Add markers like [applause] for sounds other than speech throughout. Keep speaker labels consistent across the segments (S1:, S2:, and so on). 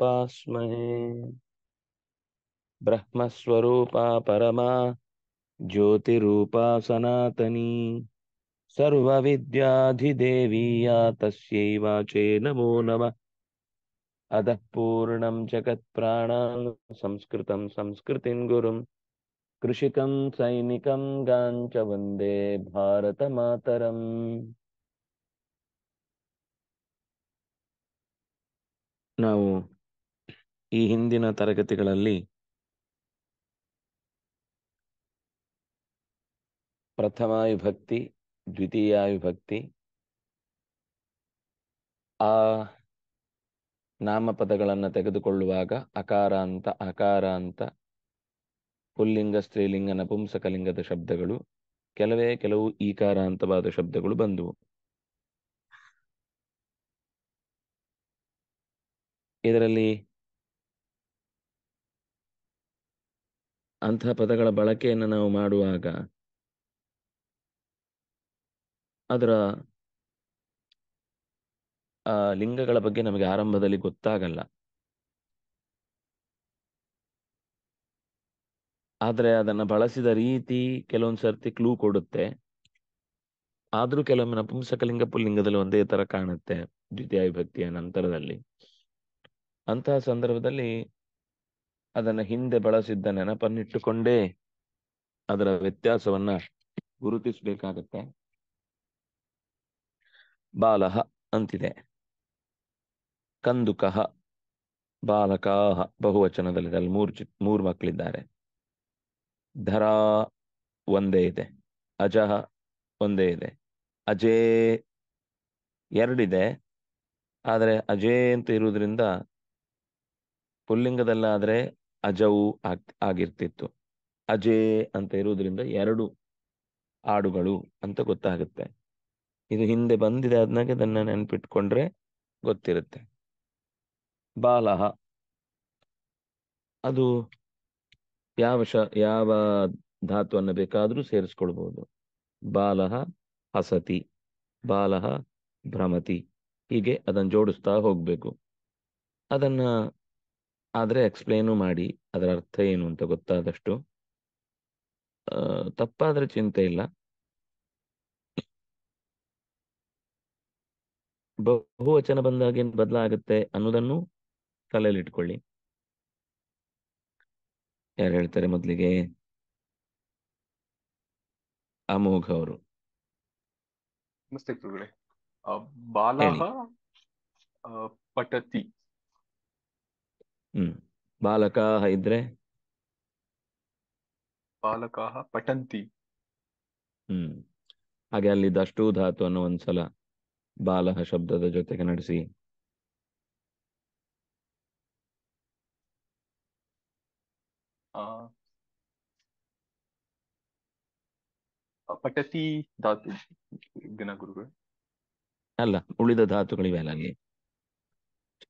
S1: पास्महे ब्रह्मस्वरूपा परमा ज्योतिरूपा सनातनी सर्वविद्याधिदेवीया तस्यै वाचे नमो नमः अधः पूर्णं जगत्प्राणान् संस्कृतं संस्कृतिं गुरुं कृषिकं सैनिकं गाञ्च वन्दे भारतमातरम् ನಾವು ಈ ಹಿಂದಿನ ತರಗತಿಗಳಲ್ಲಿ ದ್ವಿತೀಯ ವಿಭಕ್ತಿ ಆ ನಾಮಪದಗಳನ್ನು ತೆಗೆದುಕೊಳ್ಳುವಾಗ ಅಕಾರಾಂತ ಅಕಾರಾಂತ ಪುಲ್ಲಿಂಗ ಸ್ತ್ರೀಲಿಂಗ ನಪುಂಸಕಲಿಂಗದ ಶಬ್ದಗಳು ಕೆಲವೇ ಕೆಲವು ಈಕಾರಾಂತವಾದ ಶಬ್ದಗಳು ಬಂದವು ಇದರಲ್ಲಿ ಅಂತಹ ಪದಗಳ ಬಳಕೆಯನ್ನು ನಾವು ಮಾಡುವಾಗ ಅದರ ಲಿಂಗಗಳ ಬಗ್ಗೆ ನಮಗೆ ಆರಂಭದಲ್ಲಿ ಗೊತ್ತಾಗಲ್ಲ ಆದರೆ ಅದನ್ನು ಬಳಸಿದ ರೀತಿ ಕೆಲವೊಂದು ಸರ್ತಿ ಕ್ಲೂ ಕೊಡುತ್ತೆ ಆದರೂ ಕೆಲವೊಮ್ಮೆ ನಪುಂಸಕಲಿಂಗ ಪುಲ್ಲಿಂಗದಲ್ಲಿ ಒಂದೇ ತರ ಕಾಣುತ್ತೆ ದ್ವಿತೀಯ ವಿಭಕ್ತಿಯ ನಂತರದಲ್ಲಿ ಅಂತಹ ಸಂದರ್ಭದಲ್ಲಿ ಅದನ್ನ ಹಿಂದೆ ಬಳಸಿದ್ದ ನೆನಪನ್ನಿಟ್ಟುಕೊಂಡೇ ಅದರ ವ್ಯತ್ಯಾಸವನ್ನ ಗುರುತಿಸಬೇಕಾಗತ್ತೆ ಬಾಲಹ ಅಂತಿದೆ ಕಂದುಕ ಬಾಲಕಾಹ ಬಹುವಚನದಲ್ಲಿದೆ ಅಲ್ಲಿ ಮೂರ್ ಚಿ ಮೂರು ಮಕ್ಕಳಿದ್ದಾರೆ ಧರಾ ಒಂದೇ ಇದೆ ಅಜಃ ಒಂದೇ ಇದೆ ಅಜೇ ಎರಡಿದೆ ಆದರೆ ಅಜೇ ಅಂತ ಇರುವುದರಿಂದ ಪುಲ್ಲಿಂಗದಲ್ಲಾದರೆ ಅಜವು ಆಗ್ ಆಗಿರ್ತಿತ್ತು ಅಜೇ ಅಂತ ಇರುವುದರಿಂದ ಎರಡು ಹಾಡುಗಳು ಅಂತ ಗೊತ್ತಾಗುತ್ತೆ ಇದು ಹಿಂದೆ ಬಂದಿದೆ ಆದ್ನಾಗ ಅದನ್ನ ನೆನ್ಪಿಟ್ಕೊಂಡ್ರೆ ಗೊತ್ತಿರುತ್ತೆ ಬಾಲಹ ಅದು ಯಾವ ಶ ಯಾವ ಧಾತುವನ್ನ ಬೇಕಾದರೂ ಸೇರಿಸ್ಕೊಳ್ಬಹುದು ಬಾಲಹ ಹಸತಿ ಬಾಲಹ ಭ್ರಮತಿ ಹೀಗೆ ಅದನ್ನು ಜೋಡಿಸ್ತಾ ಹೋಗ್ಬೇಕು ಅದನ್ನ ಆದರೆ ಎಕ್ಸ್ಪ್ಲೇನು ಮಾಡಿ ಅದರ ಅರ್ಥ ಏನು ಅಂತ ಗೊತ್ತಾದಷ್ಟು ತಪ್ಪಾದರೆ ಚಿಂತೆ ಇಲ್ಲ ಬಹುವಚನ ಬಂದಾಗ ಏನು ಬದಲಾಗುತ್ತೆ ಅನ್ನೋದನ್ನು ತಲೆಯಲ್ಲಿ ಇಟ್ಕೊಳ್ಳಿ ಯಾರು ಹೇಳ್ತಾರೆ ಮೊದಲಿಗೆ ಅಮೋಘ ಅವರು
S2: ಬಾಲಾ ಪಟತಿ
S1: ಹ್ಮ್ ಇದ್ರೆ ಬಾಲಕಾ ಬಾಲಕಾಹ ಪಠಂತಿ ಹ್ಮ್ ಹಾಗೆ ಅಲ್ಲಿ ದಷ್ಟು ಧಾತುವನ್ನು ಒಂದ್ಸಲ ಬಾಲಹ ಶಬ್ದದ ಜೊತೆಗೆ ನಡೆಸಿ ಆ, ಪಠತಿ ಧಾತು ದಿನ ಗುರುಗಳು ಅಲ್ಲ ಉಳಿದ ಧಾತುಗಳಿವೆ ಅಲ್ಲ ಅಲ್ಲಿ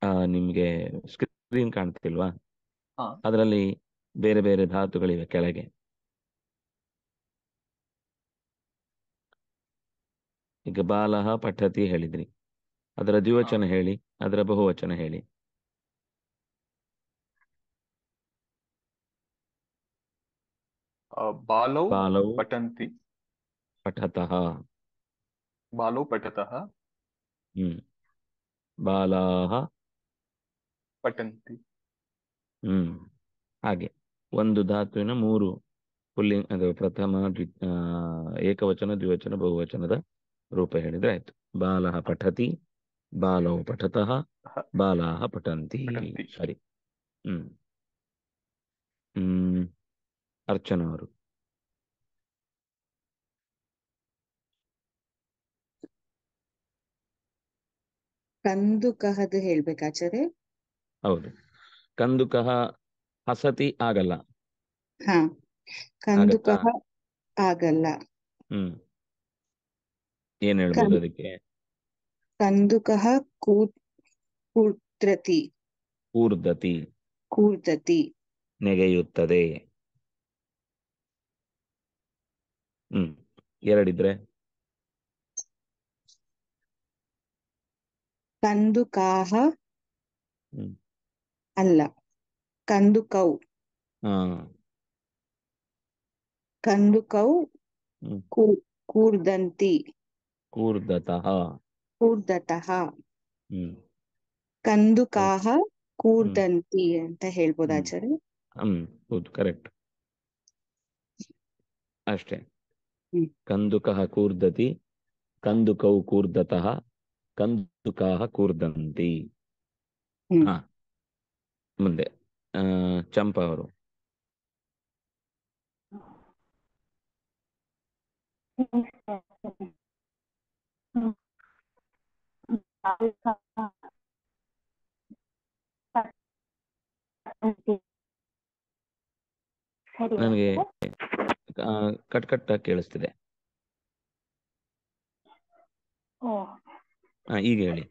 S1: ಆ, ನಿಮ್ಗೆ script ಸ್ಕ್ರೀನ್ ಕಾಣ್ತಿಲ್ವಾ ಅದರಲ್ಲಿ ಬೇರೆ ಬೇರೆ ಧಾತುಗಳಿವೆ ಕೆಳಗೆ ಈಗ ಬಾಲಹ ಪಠತಿ ಹೇಳಿದ್ರಿ ಅದರ ದ್ವಿವಚನ ಹೇಳಿ ಅದರ ಬಹುವಚನ ಹೇಳಿ ಬಾಲೌ ಬಾಲೌ ಪಠಂತಿ ಪಠತಃ ಬಾಲೌ ಪಠತಃ ಹ್ಮ್ ಬಾಲಾಹ ಪಠಂತಿ ಹ್ಮ್ ಹಾಗೆ ಒಂದು ಧಾತುವಿನ ಮೂರು ಪುಲ್ಲಿಂಗ್ ಅದು ಪ್ರಥಮ ದ್ವಿ ಏಕವಚನ ದ್ವಿವಚನ ಬಹುವಚನದ ರೂಪ ಹೇಳಿದ್ರೆ ಆಯ್ತು ಬಾಲ ಪಠತಿ ಬಾಲವು ಪಠತಃ ಬಾಲಾಹ ಪಠಂತಿ ಸರಿ ಹ್ಮ್ ಹ್ಮ್
S3: ಕಂದು ಕಹದು ಹೇಳ್ಬೇಕಾಚಾರೆ
S1: ಹೌದು ಕಂದುಕ ಹಸತಿ ಆಗಲ್ಲ ಕಂದುಕ ಆಗಲ್ಲ ಹ್ಮ್ ಏನ್ ಹೇಳ್ಬೋದು ಅದಕ್ಕೆ
S3: ಕಂದುಕ ಕೂತ್ರತಿ ಕೂರ್ದತಿ ಕೂರ್ದತಿ
S1: ನೆಗೆಯುತ್ತದೆ ಹ್ಮ್ ಎರಡಿದ್ರೆ
S3: ಕಂದುಕಾಹ ಅಲ್ಲ ಕಂದು ಕೌ ಕಂದು ಕೌ ಕೂರ್ದಂತಿ
S1: ಕೂರ್ದತಃ
S3: ಕೂರ್ದತಃ ಕಂದುಕಾಹ ಕೂರ್ದಂತಿ ಅಂತ ಹೇಳ್ಬೋದು ಆಚಾರ್ಯ
S1: ಹ್ಮ್ ಹೌದು ಕರೆಕ್ಟ್ ಅಷ್ಟೇ ಕಂದುಕಃ ಕೂರ್ದತಿ ಕಂದುಕೌ ಕೂರ್ದತಃ ಕಂದುಕಾಹ ಕೂರ್ದಂತಿ ಹಾ ಮುಂದೆ ಚಂಪಾ ಅವರು ನನಗೆ ಕಟ್ ಕಟ್ ಕೇಳಿಸ್ತಿದೆ ಈಗ ಹೇಳಿ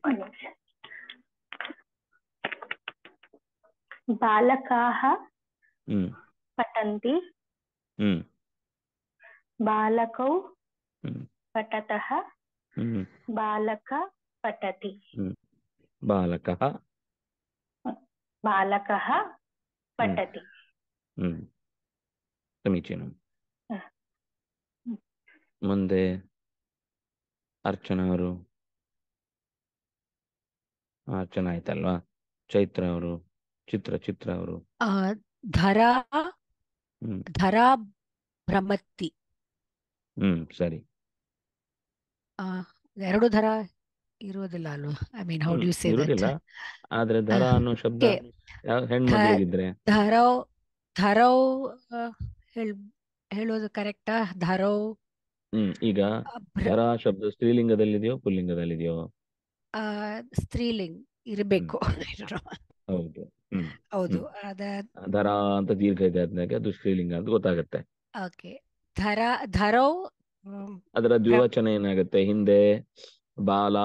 S4: बालकाः पठन्ति बालकौ पठतः बालक पठति बालकः बालकः पठति
S1: समीचीनं ಮುಂದೆ ಅರ್ಚನಾ ಅವರು ಅರ್ಚನಾ ಆಯ್ತಲ್ವಾ ಚೈತ್ರ ಅವರು ಚಿತ್ರ ಚಿತ್ರ ಅವರು
S4: ಧರಾ ಧರಾ ಭ್ರಮತಿ ಹ್ಮ್ ಸರಿ ಎರಡು ಧರ ಇರೋದಿಲ್ಲ ಅಲ್ವಾ I mean how do you say ಇರೋದಿಲ್ಲ
S1: ಆದ್ರೆ ಧರ ಅನ್ನೋ ಶಬ್ದ ಹೆಣ್ಮಗಳಿಗಿದ್ರೆ
S4: ಧರವ್ ಧರವ್ ಹೇಳೋದು ಕರೆಕ್ಟಾ ಧರೋ
S1: ಹ್ಮ್ ಈಗ ಧರ ಶಬ್ದ ಸ್ತ್ರೀಲಿಂಗದಲ್ಲಿದೆಯೋ ಪುಲ್ಲಿಂಗದಲ್ಲಿದೆಯೋ
S4: ಸ್ತ್ರೀಲಿಂಗ್ ಇರಬೇಕು [laughs]
S1: ಹೌದು ಹೌದು ಅದರ ಅಂತ ದೀರ್ಘ ಆಗದನಿಗೆ ದುಷ್ಟೀಲಿಂಗ ಅಂತ ಗೊತ್ತಾಗುತ್ತೆ
S4: ಓಕೆ ธ ರ धरो
S1: ಅದರ ದ್ವಿವಚನ ಏನಾಗುತ್ತೆ ಹಿಂತೆ ಬಾಲ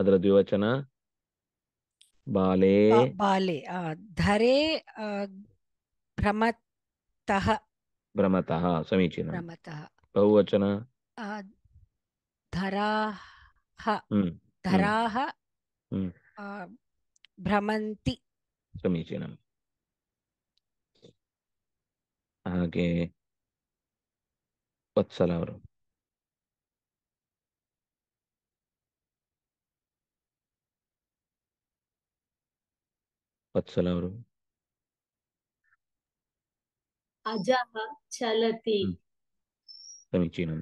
S1: ಅದರ ದ್ವಿವಚನ ಬాలే
S4: ಬాలే ಧರೆ ಭಮತ ತಹ
S1: ಭಮತಹ ಸಮೀಚನ ಭಮತಹ ಬಹುವಚನ
S4: ธรา ಹ ธรา ಹ భ్రమంతి
S1: సమీచీనం అలాగే వత్సలవరం వత్సలవరం
S3: అజహ చలతి సమీచీనం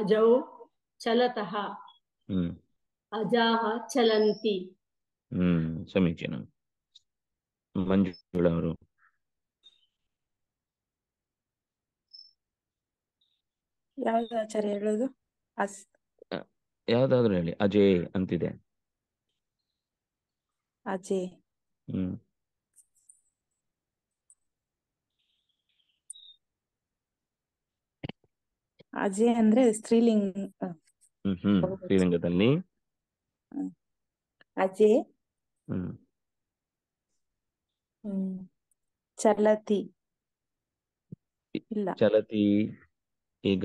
S3: అజౌ చలత అజాహ చలంతి
S1: ಹ್ಮ್ ಸಮೀಚೀನ ಮಂಜುಳ ಅವರು ಹೇಳೋದು ಯಾವ್ದಾದ್ರು ಹೇಳಿ ಅಜಯ್ ಅಂತಿದೆ ಅಜಯ್ ಹ್ಮ್
S2: ಅಜಯ್ ಅಂದ್ರೆ ಸ್ತ್ರೀಲಿಂಗ
S1: ಹ್ಮ್ ಶ್ರೀಲಿಂಗದಲ್ಲಿ
S2: ಅಜಯ್ ಚಲತಿ mm. mm. ಇಲ್ಲ
S1: ಚಲತಿ ಈಗ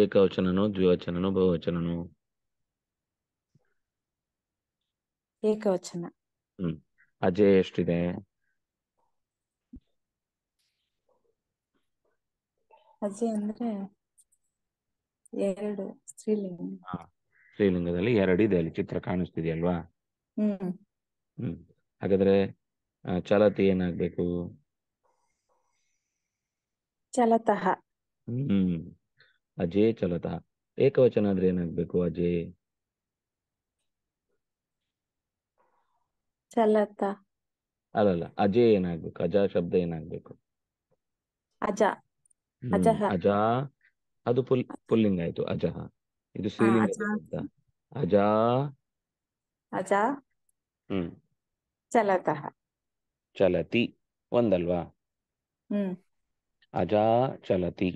S1: ಏಕವಚನನೋ ದ್ವಿವಚನನೋ ಬಹುವಚನನೋ ಏಕವಚನ ಹ್ಮ್ ಅಜಯ್ ಎಷ್ಟಿದೆ
S3: ಅಜಯ್ ಅಂದ್ರೆ ಎರಡು ಸ್ತ್ರೀಲಿಂಗ
S1: ಸ್ತ್ರೀಲಿಂಗದಲ್ಲಿ ಇದೆ ಅಲ್ಲಿ ಚಿತ್ರ ಕಾಣಿಸ್ತಿದೆಯಲ್ವಾ
S2: ಹ್ಮ್
S1: ಹಾಗಾದ್ರೆ ಚಲತಿ ಏನಾಗ್ಬೇಕು ಚಲತಃ ಹ್ಮ್ ಅಜೇ ಚಲತಃ ಏಕವಚನ ಆದ್ರೆ ಏನಾಗ್ಬೇಕು ಅಜೇ ಚಲತ ಅಲ್ಲ ಅಜೇ ಏನಾಗ್ಬೇಕು ಅಜ ಶಬ್ದ ಏನಾಗ್ಬೇಕು ಅಜ ಅಜ ಅದು ಪುಲ್ ಪುಲ್ಲಿಂಗ ಆಯ್ತು ಅಜಹ ಇದು ಸ್ತ್ರೀಲಿಂಗ ಅಜ ಅಜಾ ಅಜಾ ಹ್ಮ್ ಚಲತಃ ಚಲತಿ ಒಂದಲ್ವಾ ಹ್ಮ್ ಅಜಾ ಚಲತಿ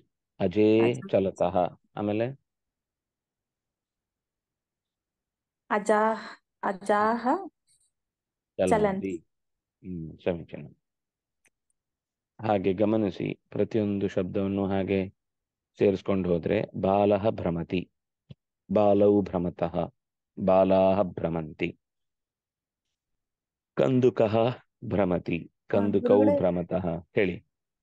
S1: ಅಜೇ ಚಲತಃ ಆಮೇಲೆ
S4: ಅಜಾ ಅಜಾಹ
S1: ಚಲಂತಿ ಹ್ಮ್ ಸಮೀಚನ ಹಾಗೆ ಗಮನಿಸಿ ಪ್ರತಿಯೊಂದು ಶಬ್ದವನ್ನು ಹಾಗೆ ಸೇರಿಸ್ಕೊಂಡು ಹೋದ್ರೆ ಬಾಲಹ ಭ್ರಮತಿ ಬಾಲವು ಭ್ರಮತಃ ಬಾಲಾಹ ಭ್ರಮಂತಿ ಕಂದುಕ ಭ್ರಮತಿ ಕಂದುಕೌ ಭ್ರಮತಃ ಹೇಳಿ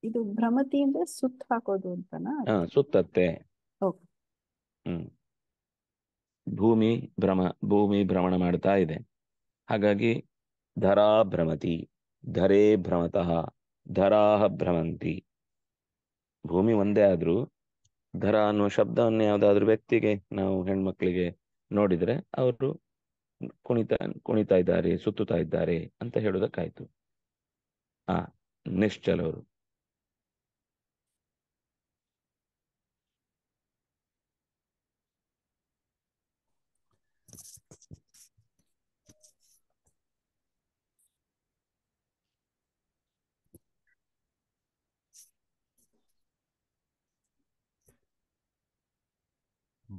S2: ಇದು ಭ್ರಮತಿ ಅಂದ್ರೆ ಸುತ್ತ ಹಾಕೋದು ಅಂತನಾ
S1: ಸುತ್ತತ್ತೆ ಹ್ಮ್ ಭೂಮಿ ಭ್ರಮ ಭೂಮಿ ಭ್ರಮಣ ಮಾಡ್ತಾ ಇದೆ ಹಾಗಾಗಿ ಧರಾ ಭ್ರಮತಿ ಧರೇ ಭ್ರಮತಃ ಧರಾಹ ಭ್ರಮಂತಿ ಭೂಮಿ ಒಂದೇ ಆದ್ರೂ ಧರ ಅನ್ನುವ ಶಬ್ದವನ್ನು ಯಾವ್ದಾದ್ರು ವ್ಯಕ್ತಿಗೆ ನಾವು ಹೆಣ್ಮಕ್ಳಿಗೆ ನೋಡಿದ್ರೆ ಅವರು ಕುಣಿತಾ ಕುಣಿತಾ ಇದ್ದಾರೆ ಸುತ್ತುತ್ತಾ ಇದ್ದಾರೆ ಅಂತ ಹೇಳೋದಕ್ಕಾಯ್ತು ಆ ನಿಶ್ಚಲವರು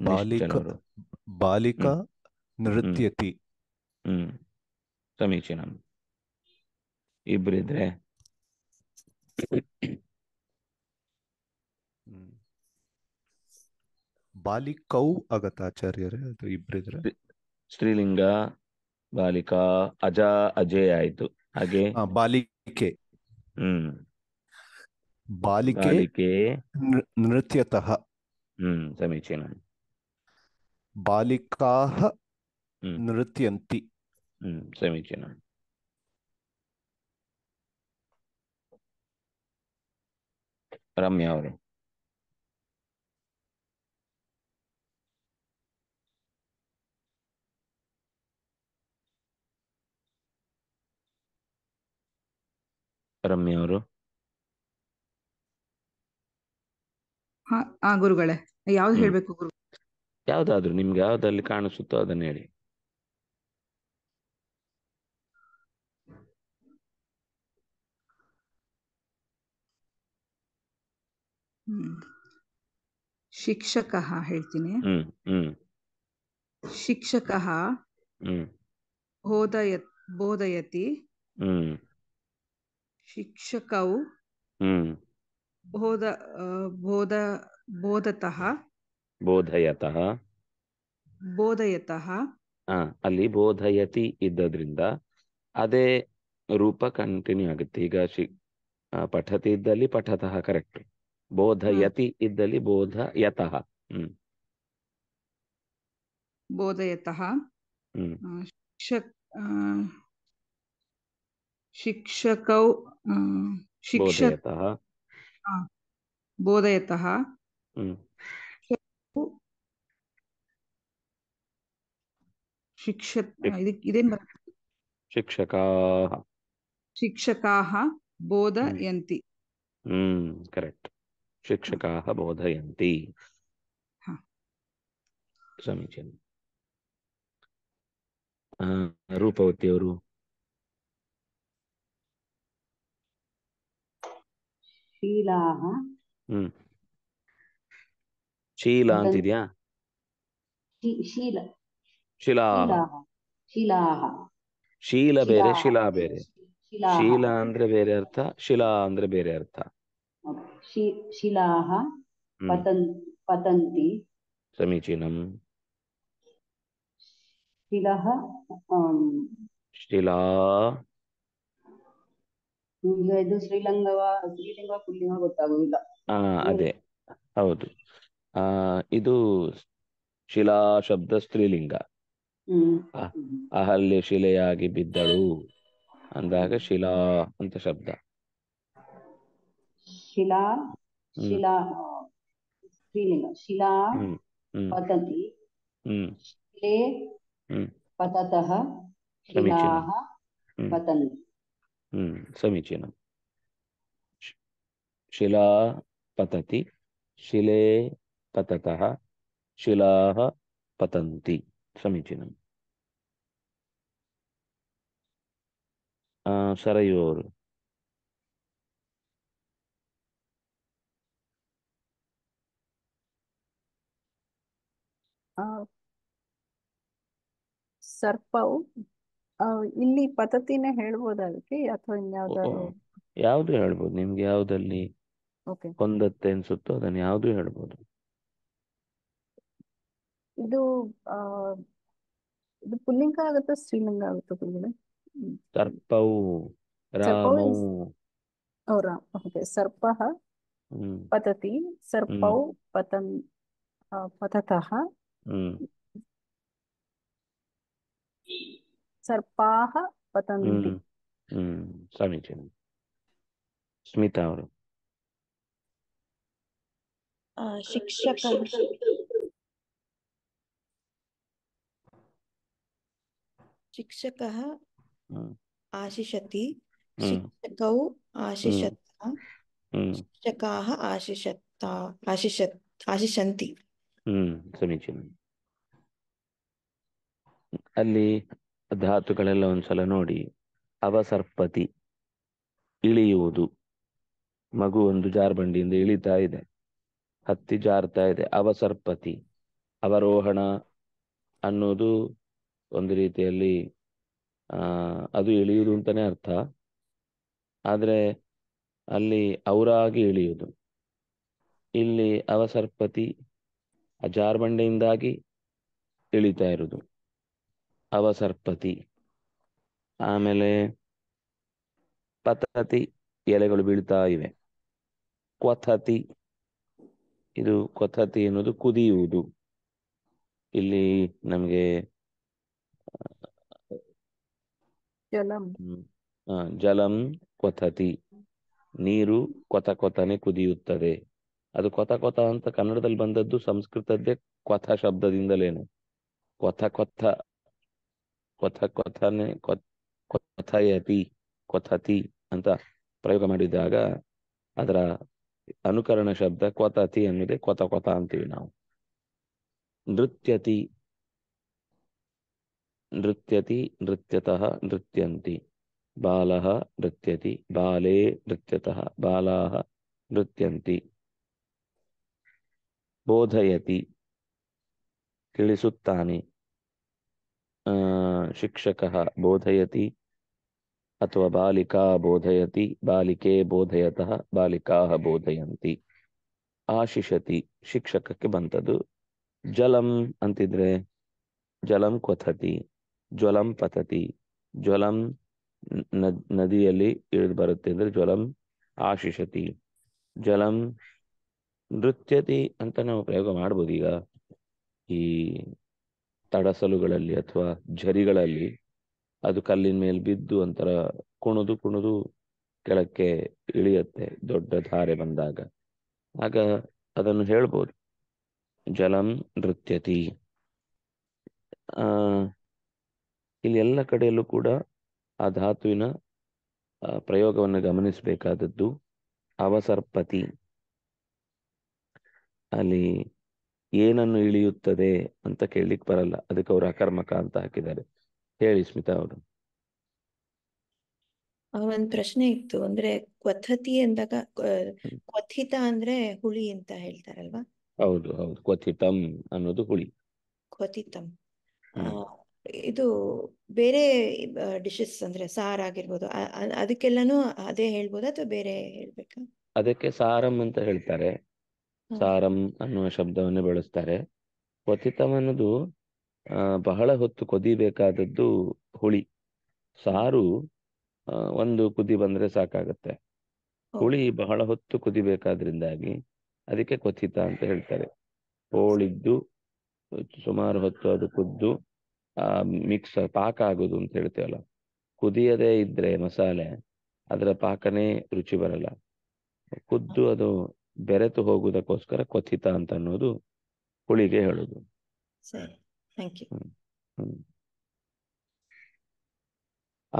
S1: ಬಾಲಿಕ బాలిక నృత్యతి సమీచీనం ಇಬ್ಬರಿದ್ರೆ ಬಾಲಿಕೌ ಆಗತ್ತ ಆಚಾರ್ಯರೇ ಅದು ಇಬ್ಬರಿದ್ರೆ ಸ್ತ್ರೀಲಿಂಗ ಬಾಲಿಕಾ ಅಜ ಅಜಯ ಆಯ್ತು ಹಾಗೆ ಬಾಲಿಕೆ ಹ್ಮ್ ಬಾಲಿಕೆ
S5: ನೃತ್ಯತಃ
S1: ಹ್ಮ್ ಸಮೀಚೀನ ಬಾಲಿಕಾಹ नृत्यन्ति समीचीनम् ರಮ್ಯಾ ಅವರು ರಮ್ಯಾ ಅವರು
S5: ಹಾ ಗುರುಗಳೇ ಯಾವ್ದು ಹೇಳ್ಬೇಕು ಗುರು
S1: ಯಾವ್ದಾದ್ರು ನಿಮ್ಗೆ ಯಾವ್ದಲ್ಲಿ ಕಾಣಿಸುತ್ತೋ ಅದನ್ನ ಹೇಳಿ
S5: ಶಿಕ್ಷಕ ಹೇಳ್ತೀನಿ ಶಿಕ್ಷಕ ಬೋಧಯ ಬೋಧಯತಿ ಶಿಕ್ಷಕವು ಬೋಧ ಬೋಧ ಬೋಧತಃ
S1: ಬೋಧಯತಃ
S5: ಬೋಧಯತಃ
S1: ಅಲ್ಲಿ ಬೋಧಯತಿ ಇದ್ದದ್ರಿಂದ ಅದೇ ರೂಪ ಕಂಟಿನ್ಯೂ ಆಗುತ್ತೆ ಈಗ ಶಿ ಪಠತಿ ಇದ್ದಲ್ಲಿ ಪಠತಃ ಕರೆಕ್ಟ್ ಬೋಧಯತಿ ಇದ್ದಲ್ಲಿ ಬೋಧಯತಃ ಹ್ಮ್
S5: ಬೋಧಯತಃ ಶಿಕ್ಷಕೌ ಶಿಕ್ಷಕ ಬೋಧಯತಃ ಶಿಕ್ಷಕ ಇದೇನ್ ಬೋಧಯಂತಿ
S1: ಹ್ಮ್ ಕರೆಕ್ಟ್ ಶಿಕ್ಷಕಾಹ ಬೋಧಯಂತಿ ಸಮೀಚೀನ ರೂಪವತಿ ಅವರು
S4: ಶೀಲಾಹ
S1: ಹ್ಮ್ ಶೀಲಾ ಅಂತಿದ್ಯಾ ಶೀಲ ಶಿಲಾಹ ಶಿಲಾಹ ಶೀಲ ಬೇರೆ ಶಿಲಾ ಬೇರೆ ಶೀಲ ಅಂದ್ರೆ ಬೇರೆ ಅರ್ಥ ಶಿಲಾ ಅಂದ್ರೆ ಬೇರೆ ಅರ್ಥ
S2: ಶಿಲಾಹ ಪತಂತಿ ಸಮೀಚೀನಂ ಶಿಲಹ ಶಿಲಾ ಇದು ಶ್ರೀಲಂಗವ ಶ್ರೀಲಿಂಗ ಪುಲ್ಲಿಂಗ ಗೊತ್ತಾಗುವುದಿಲ್ಲ
S1: ಆ ಅದೇ ಹೌದು ಆ ಇದು ಶಿಲಾ ಶಬ್ದ ಸ್ತ್ರೀಲಿಂಗ ಅಹಲ್ಯ ಶಿಲೆಯಾಗಿ ಬಿದ್ದಳು ಅಂದಾಗ ಶಿಲಾ ಅಂತ ಶಬ್ದ ಶಿಲಾ ಶಿಲಾ
S2: ಸ್ತ್ರೀಲಿಂಗ ಶಿಲಾ ಪತತಿ ಶಿಲೆ ಪತತಃ
S1: ಶಿಲಾಃ ಪತಂತಿ ಹ್ಮ್ ಸಮೀಚೀನ ಶಿಲಾ ಪತತಿ ಶಿಲೆ ಪತತಃ ಶಿಲಾಃ ಪತಂತಿ ಸಮೀಚೀನ ಸರಯು ಅವರು
S2: ಸರ್ಪವು ಇಲ್ಲಿ ಪದ್ಧತಿನೇ ಹೇಳ್ಬೋದು ಅದಕ್ಕೆ ಅಥವಾ ಇನ್ಯಾವ್ದಾದ್ರು
S1: ಯಾವ್ದು ಹೇಳ್ಬೋದು ನಿಮ್ಗೆ ಯಾವ್ದಲ್ಲಿ ಓಕೆ ಕೊಂದತ್ತೆ ಅನ್ಸುತ್ತೋ ಅದನ್ನ ಯಾವ್ದು ಹೇಳ್ಬೋದು
S2: ಇದು ಇದು ಪುಲ್ಲಿಂಗ ಆಗುತ್ತೋ ಸ್ತ್ರೀಲಿಂಗ ಆಗುತ್ತೋ ಮೇಡಮ್
S1: ಸರ್ಪವು ರಾಮವು
S2: ಓ ಓಕೆ ಸರ್ಪಃ ಪತತಿ ಸರ್ಪೌ ಪತಂ ಪತತಃ ಸರ್ಪಾಃ ಪತಂತಿ
S1: ಸಮೀಚೀನ ಸ್ಮಿತಾ ಅವರು
S6: ಶಿಕ್ಷಕ ಶಿಕ್ಷಕ ಆಶಿಷತಿ ಶಿಕ್ಷಕೌ आशिषतः शिक्षकाः आशिषता आशिष ಆಶಿಷಂತಿ
S1: ಸಮೀಚೀನ ಅಲ್ಲಿ ಧಾತುಗಳೆಲ್ಲ ಒಂದ್ಸಲ ನೋಡಿ ಅವಸರ್ಪತಿ ಇಳಿಯುವುದು ಮಗು ಒಂದು ಜಾರ್ಬಂಡಿಯಿಂದ ಇಳಿತಾ ಇದೆ ಹತ್ತಿ ಜಾರ್ತಾ ಇದೆ ಅವಸರ್ಪತಿ ಅವರೋಹಣ ಅನ್ನೋದು ಒಂದು ರೀತಿಯಲ್ಲಿ ಅದು ಇಳಿಯುವುದು ಅಂತಾನೆ ಅರ್ಥ ಆದರೆ ಅಲ್ಲಿ ಅವರಾಗಿ ಇಳಿಯುವುದು ಇಲ್ಲಿ ಅವಸರ್ಪತಿ ಆ ಜಾರ್ಬಂಡೆಯಿಂದಾಗಿ ಇಳಿತಾ ಇರುವುದು ಅವಸರ್ಪತಿ ಆಮೇಲೆ ಪತತಿ ಎಲೆಗಳು ಬೀಳ್ತಾ ಇವೆ ಕ್ವಥತಿ ಇದು ಕ್ವಥತಿ ಅನ್ನೋದು ಕುದಿಯುವುದು ಇಲ್ಲಿ ನಮಗೆ ಜಲಂ ಜಲಂ ಕೊತತಿ ನೀರು ಕೊತ ಕೊತನೆ ಕುದಿಯುತ್ತದೆ ಅದು ಕೊತ ಕೊತ ಅಂತ ಕನ್ನಡದಲ್ಲಿ ಬಂದದ್ದು ಸಂಸ್ಕೃತದ್ದೇ ಕೊಥ ಶಬ್ದದಿಂದಲೇನೆ ಕೊಥ ಕೊಥ ಕೊಥ ಕೊಥನೆ ಕೊಥಯತಿ ಕೊಥತಿ ಅಂತ ಪ್ರಯೋಗ ಮಾಡಿದಾಗ ಅದರ ಅನುಕರಣ ಶಬ್ದ ಕೊತತಿ ಅನ್ನಿದೆ ಕೊತ ಕೊತ ಅಂತೀವಿ ನಾವು ನೃತ್ಯತಿ ನೃತ್ಯತಿ ನೃತ್ಯತಃ ನೃತ್ಯಂತಿ ಬಾಲಃ ನೃತ್ಯತಿ ಬಾಲೇ ನೃತ್ಯತಃ ಬಾಲಾಃ ನೃತ್ಯಂತಿ ಬೋಧಯತಿ ತಿಳಿಸುತ್ತಾನೆ ಶಿಕ್ಷಕ ಬೋಧಯತಿ ಅಥವಾ ಬಾಲಿಕಾ ಬೋಧಯತಿ ಬಾಲಿಕೆ ಬೋಧಯತಃ ಬಾಲಿಕಾ ಬೋಧಯಂತಿ ಆಶಿಷತಿ ಶಿಕ್ಷಕಕ್ಕೆ ಬಂತದ್ದು ಜಲಂ ಅಂತಿದ್ರೆ ಜಲಂ ಕ್ವಥತಿ ಜ್ವಲಂ ಪತತಿ ಜ್ವಲಂ ನದಿಯಲ್ಲಿ ಇಳಿದು ಬರುತ್ತೆ ಅಂದ್ರೆ ಜ್ವಲಂ ಆಶಿಷತಿ ಜಲಂ ನೃತ್ಯತಿ ಅಂತ ನಾವು ಪ್ರಯೋಗ ಮಾಡ್ಬೋದು ಈಗ ಈ ತಡಸಲುಗಳಲ್ಲಿ ಅಥವಾ ಝರಿಗಳಲ್ಲಿ ಅದು ಕಲ್ಲಿನ ಮೇಲೆ ಬಿದ್ದು ಒಂಥರ ಕುಣಿದು ಕುಣಿದು ಕೆಳಕ್ಕೆ ಇಳಿಯತ್ತೆ ದೊಡ್ಡ ಧಾರೆ ಬಂದಾಗ ಆಗ ಅದನ್ನು ಹೇಳ್ಬೋದು ಜಲಂ ನೃತ್ಯತಿ ಆ ಇಲ್ಲಿ ಎಲ್ಲ ಕಡೆಯಲ್ಲೂ ಕೂಡ ಆ ಧಾತುವಿನ ಪ್ರಯೋಗವನ್ನು ಗಮನಿಸಬೇಕಾದದ್ದು ಅವಸರ್ಪತಿ ಅಲ್ಲಿ ಏನನ್ನು ಇಳಿಯುತ್ತದೆ ಅಂತ ಕೇಳಲಿಕ್ಕೆ ಬರಲ್ಲ ಅದಕ್ಕೆ ಅವರು ಅಕರ್ಮಕ ಅಂತ ಹಾಕಿದ್ದಾರೆ ಹೇಳಿ ಸ್ಮಿತಾ ಅವರು
S6: ಒಂದ್ ಪ್ರಶ್ನೆ ಇತ್ತು ಅಂದ್ರೆ ಕ್ವಥತಿ ಅಂದಾಗ ಕ್ವಥಿತ ಅಂದ್ರೆ ಹುಳಿ ಅಂತ ಹೇಳ್ತಾರಲ್ವಾ
S1: ಹೌದು ಹೌದು ಕ್ವಥಿತಂ ಅನ್ನೋದು ಹುಳಿ
S6: ಕ್ವಥಿತಂ ಇದು ಬೇರೆ ಡಿಶಸ್ ಅಂದ್ರೆ ಸಾರ್ ಆಗಿರ್ಬೋದು ಅದಕ್ಕೆಲ್ಲಾನು ಅದೇ ಹೇಳ್ಬೋದಾ ಅಥವಾ ಬೇರೆ ಹೇಳ್ಬೇಕಾ
S1: ಅದಕ್ಕೆ ಸಾರಂ ಅಂತ ಹೇಳ್ತಾರೆ ಸಾರಂ ಅನ್ನುವ ಶಬ್ದವನ್ನು ಬಳಸ್ತಾರೆ ಕ್ವಥಿತಂ ಅನ್ನೋದು ಬಹಳ ಹೊತ್ತು ಕುದಿಬೇಕಾದದ್ದು ಹುಳಿ ಸಾರು ಒಂದು ಕುದಿ ಬಂದ್ರೆ ಸಾಕಾಗತ್ತೆ ಹುಳಿ ಬಹಳ ಹೊತ್ತು ಕುದಿಬೇಕಾದ್ರಿಂದಾಗಿ ಅದಕ್ಕೆ ಕ್ವಥಿತ ಅಂತ ಹೇಳ್ತಾರೆ ಹೋಳಿದ್ದು ಸುಮಾರು ಹೊತ್ತು ಅದು ಕುದ್ದು ಮಿಕ್ಸರ್ ಪಾಕ ಆಗೋದು ಅಂತ ಹೇಳ್ತೇವಲ್ಲ ಕುದಿಯದೇ ಇದ್ರೆ ಮಸಾಲೆ ಅದರ ಪಾಕನೇ ರುಚಿ ಬರಲ್ಲ ಕುದ್ದು ಅದು ಬೆರೆತು ಹೋಗುದಕ್ಕೋಸ್ಕರ ಕೊಥಿತ ಅಂತ ಅನ್ನೋದು ಹುಳಿಗೆ ಹೇಳುದು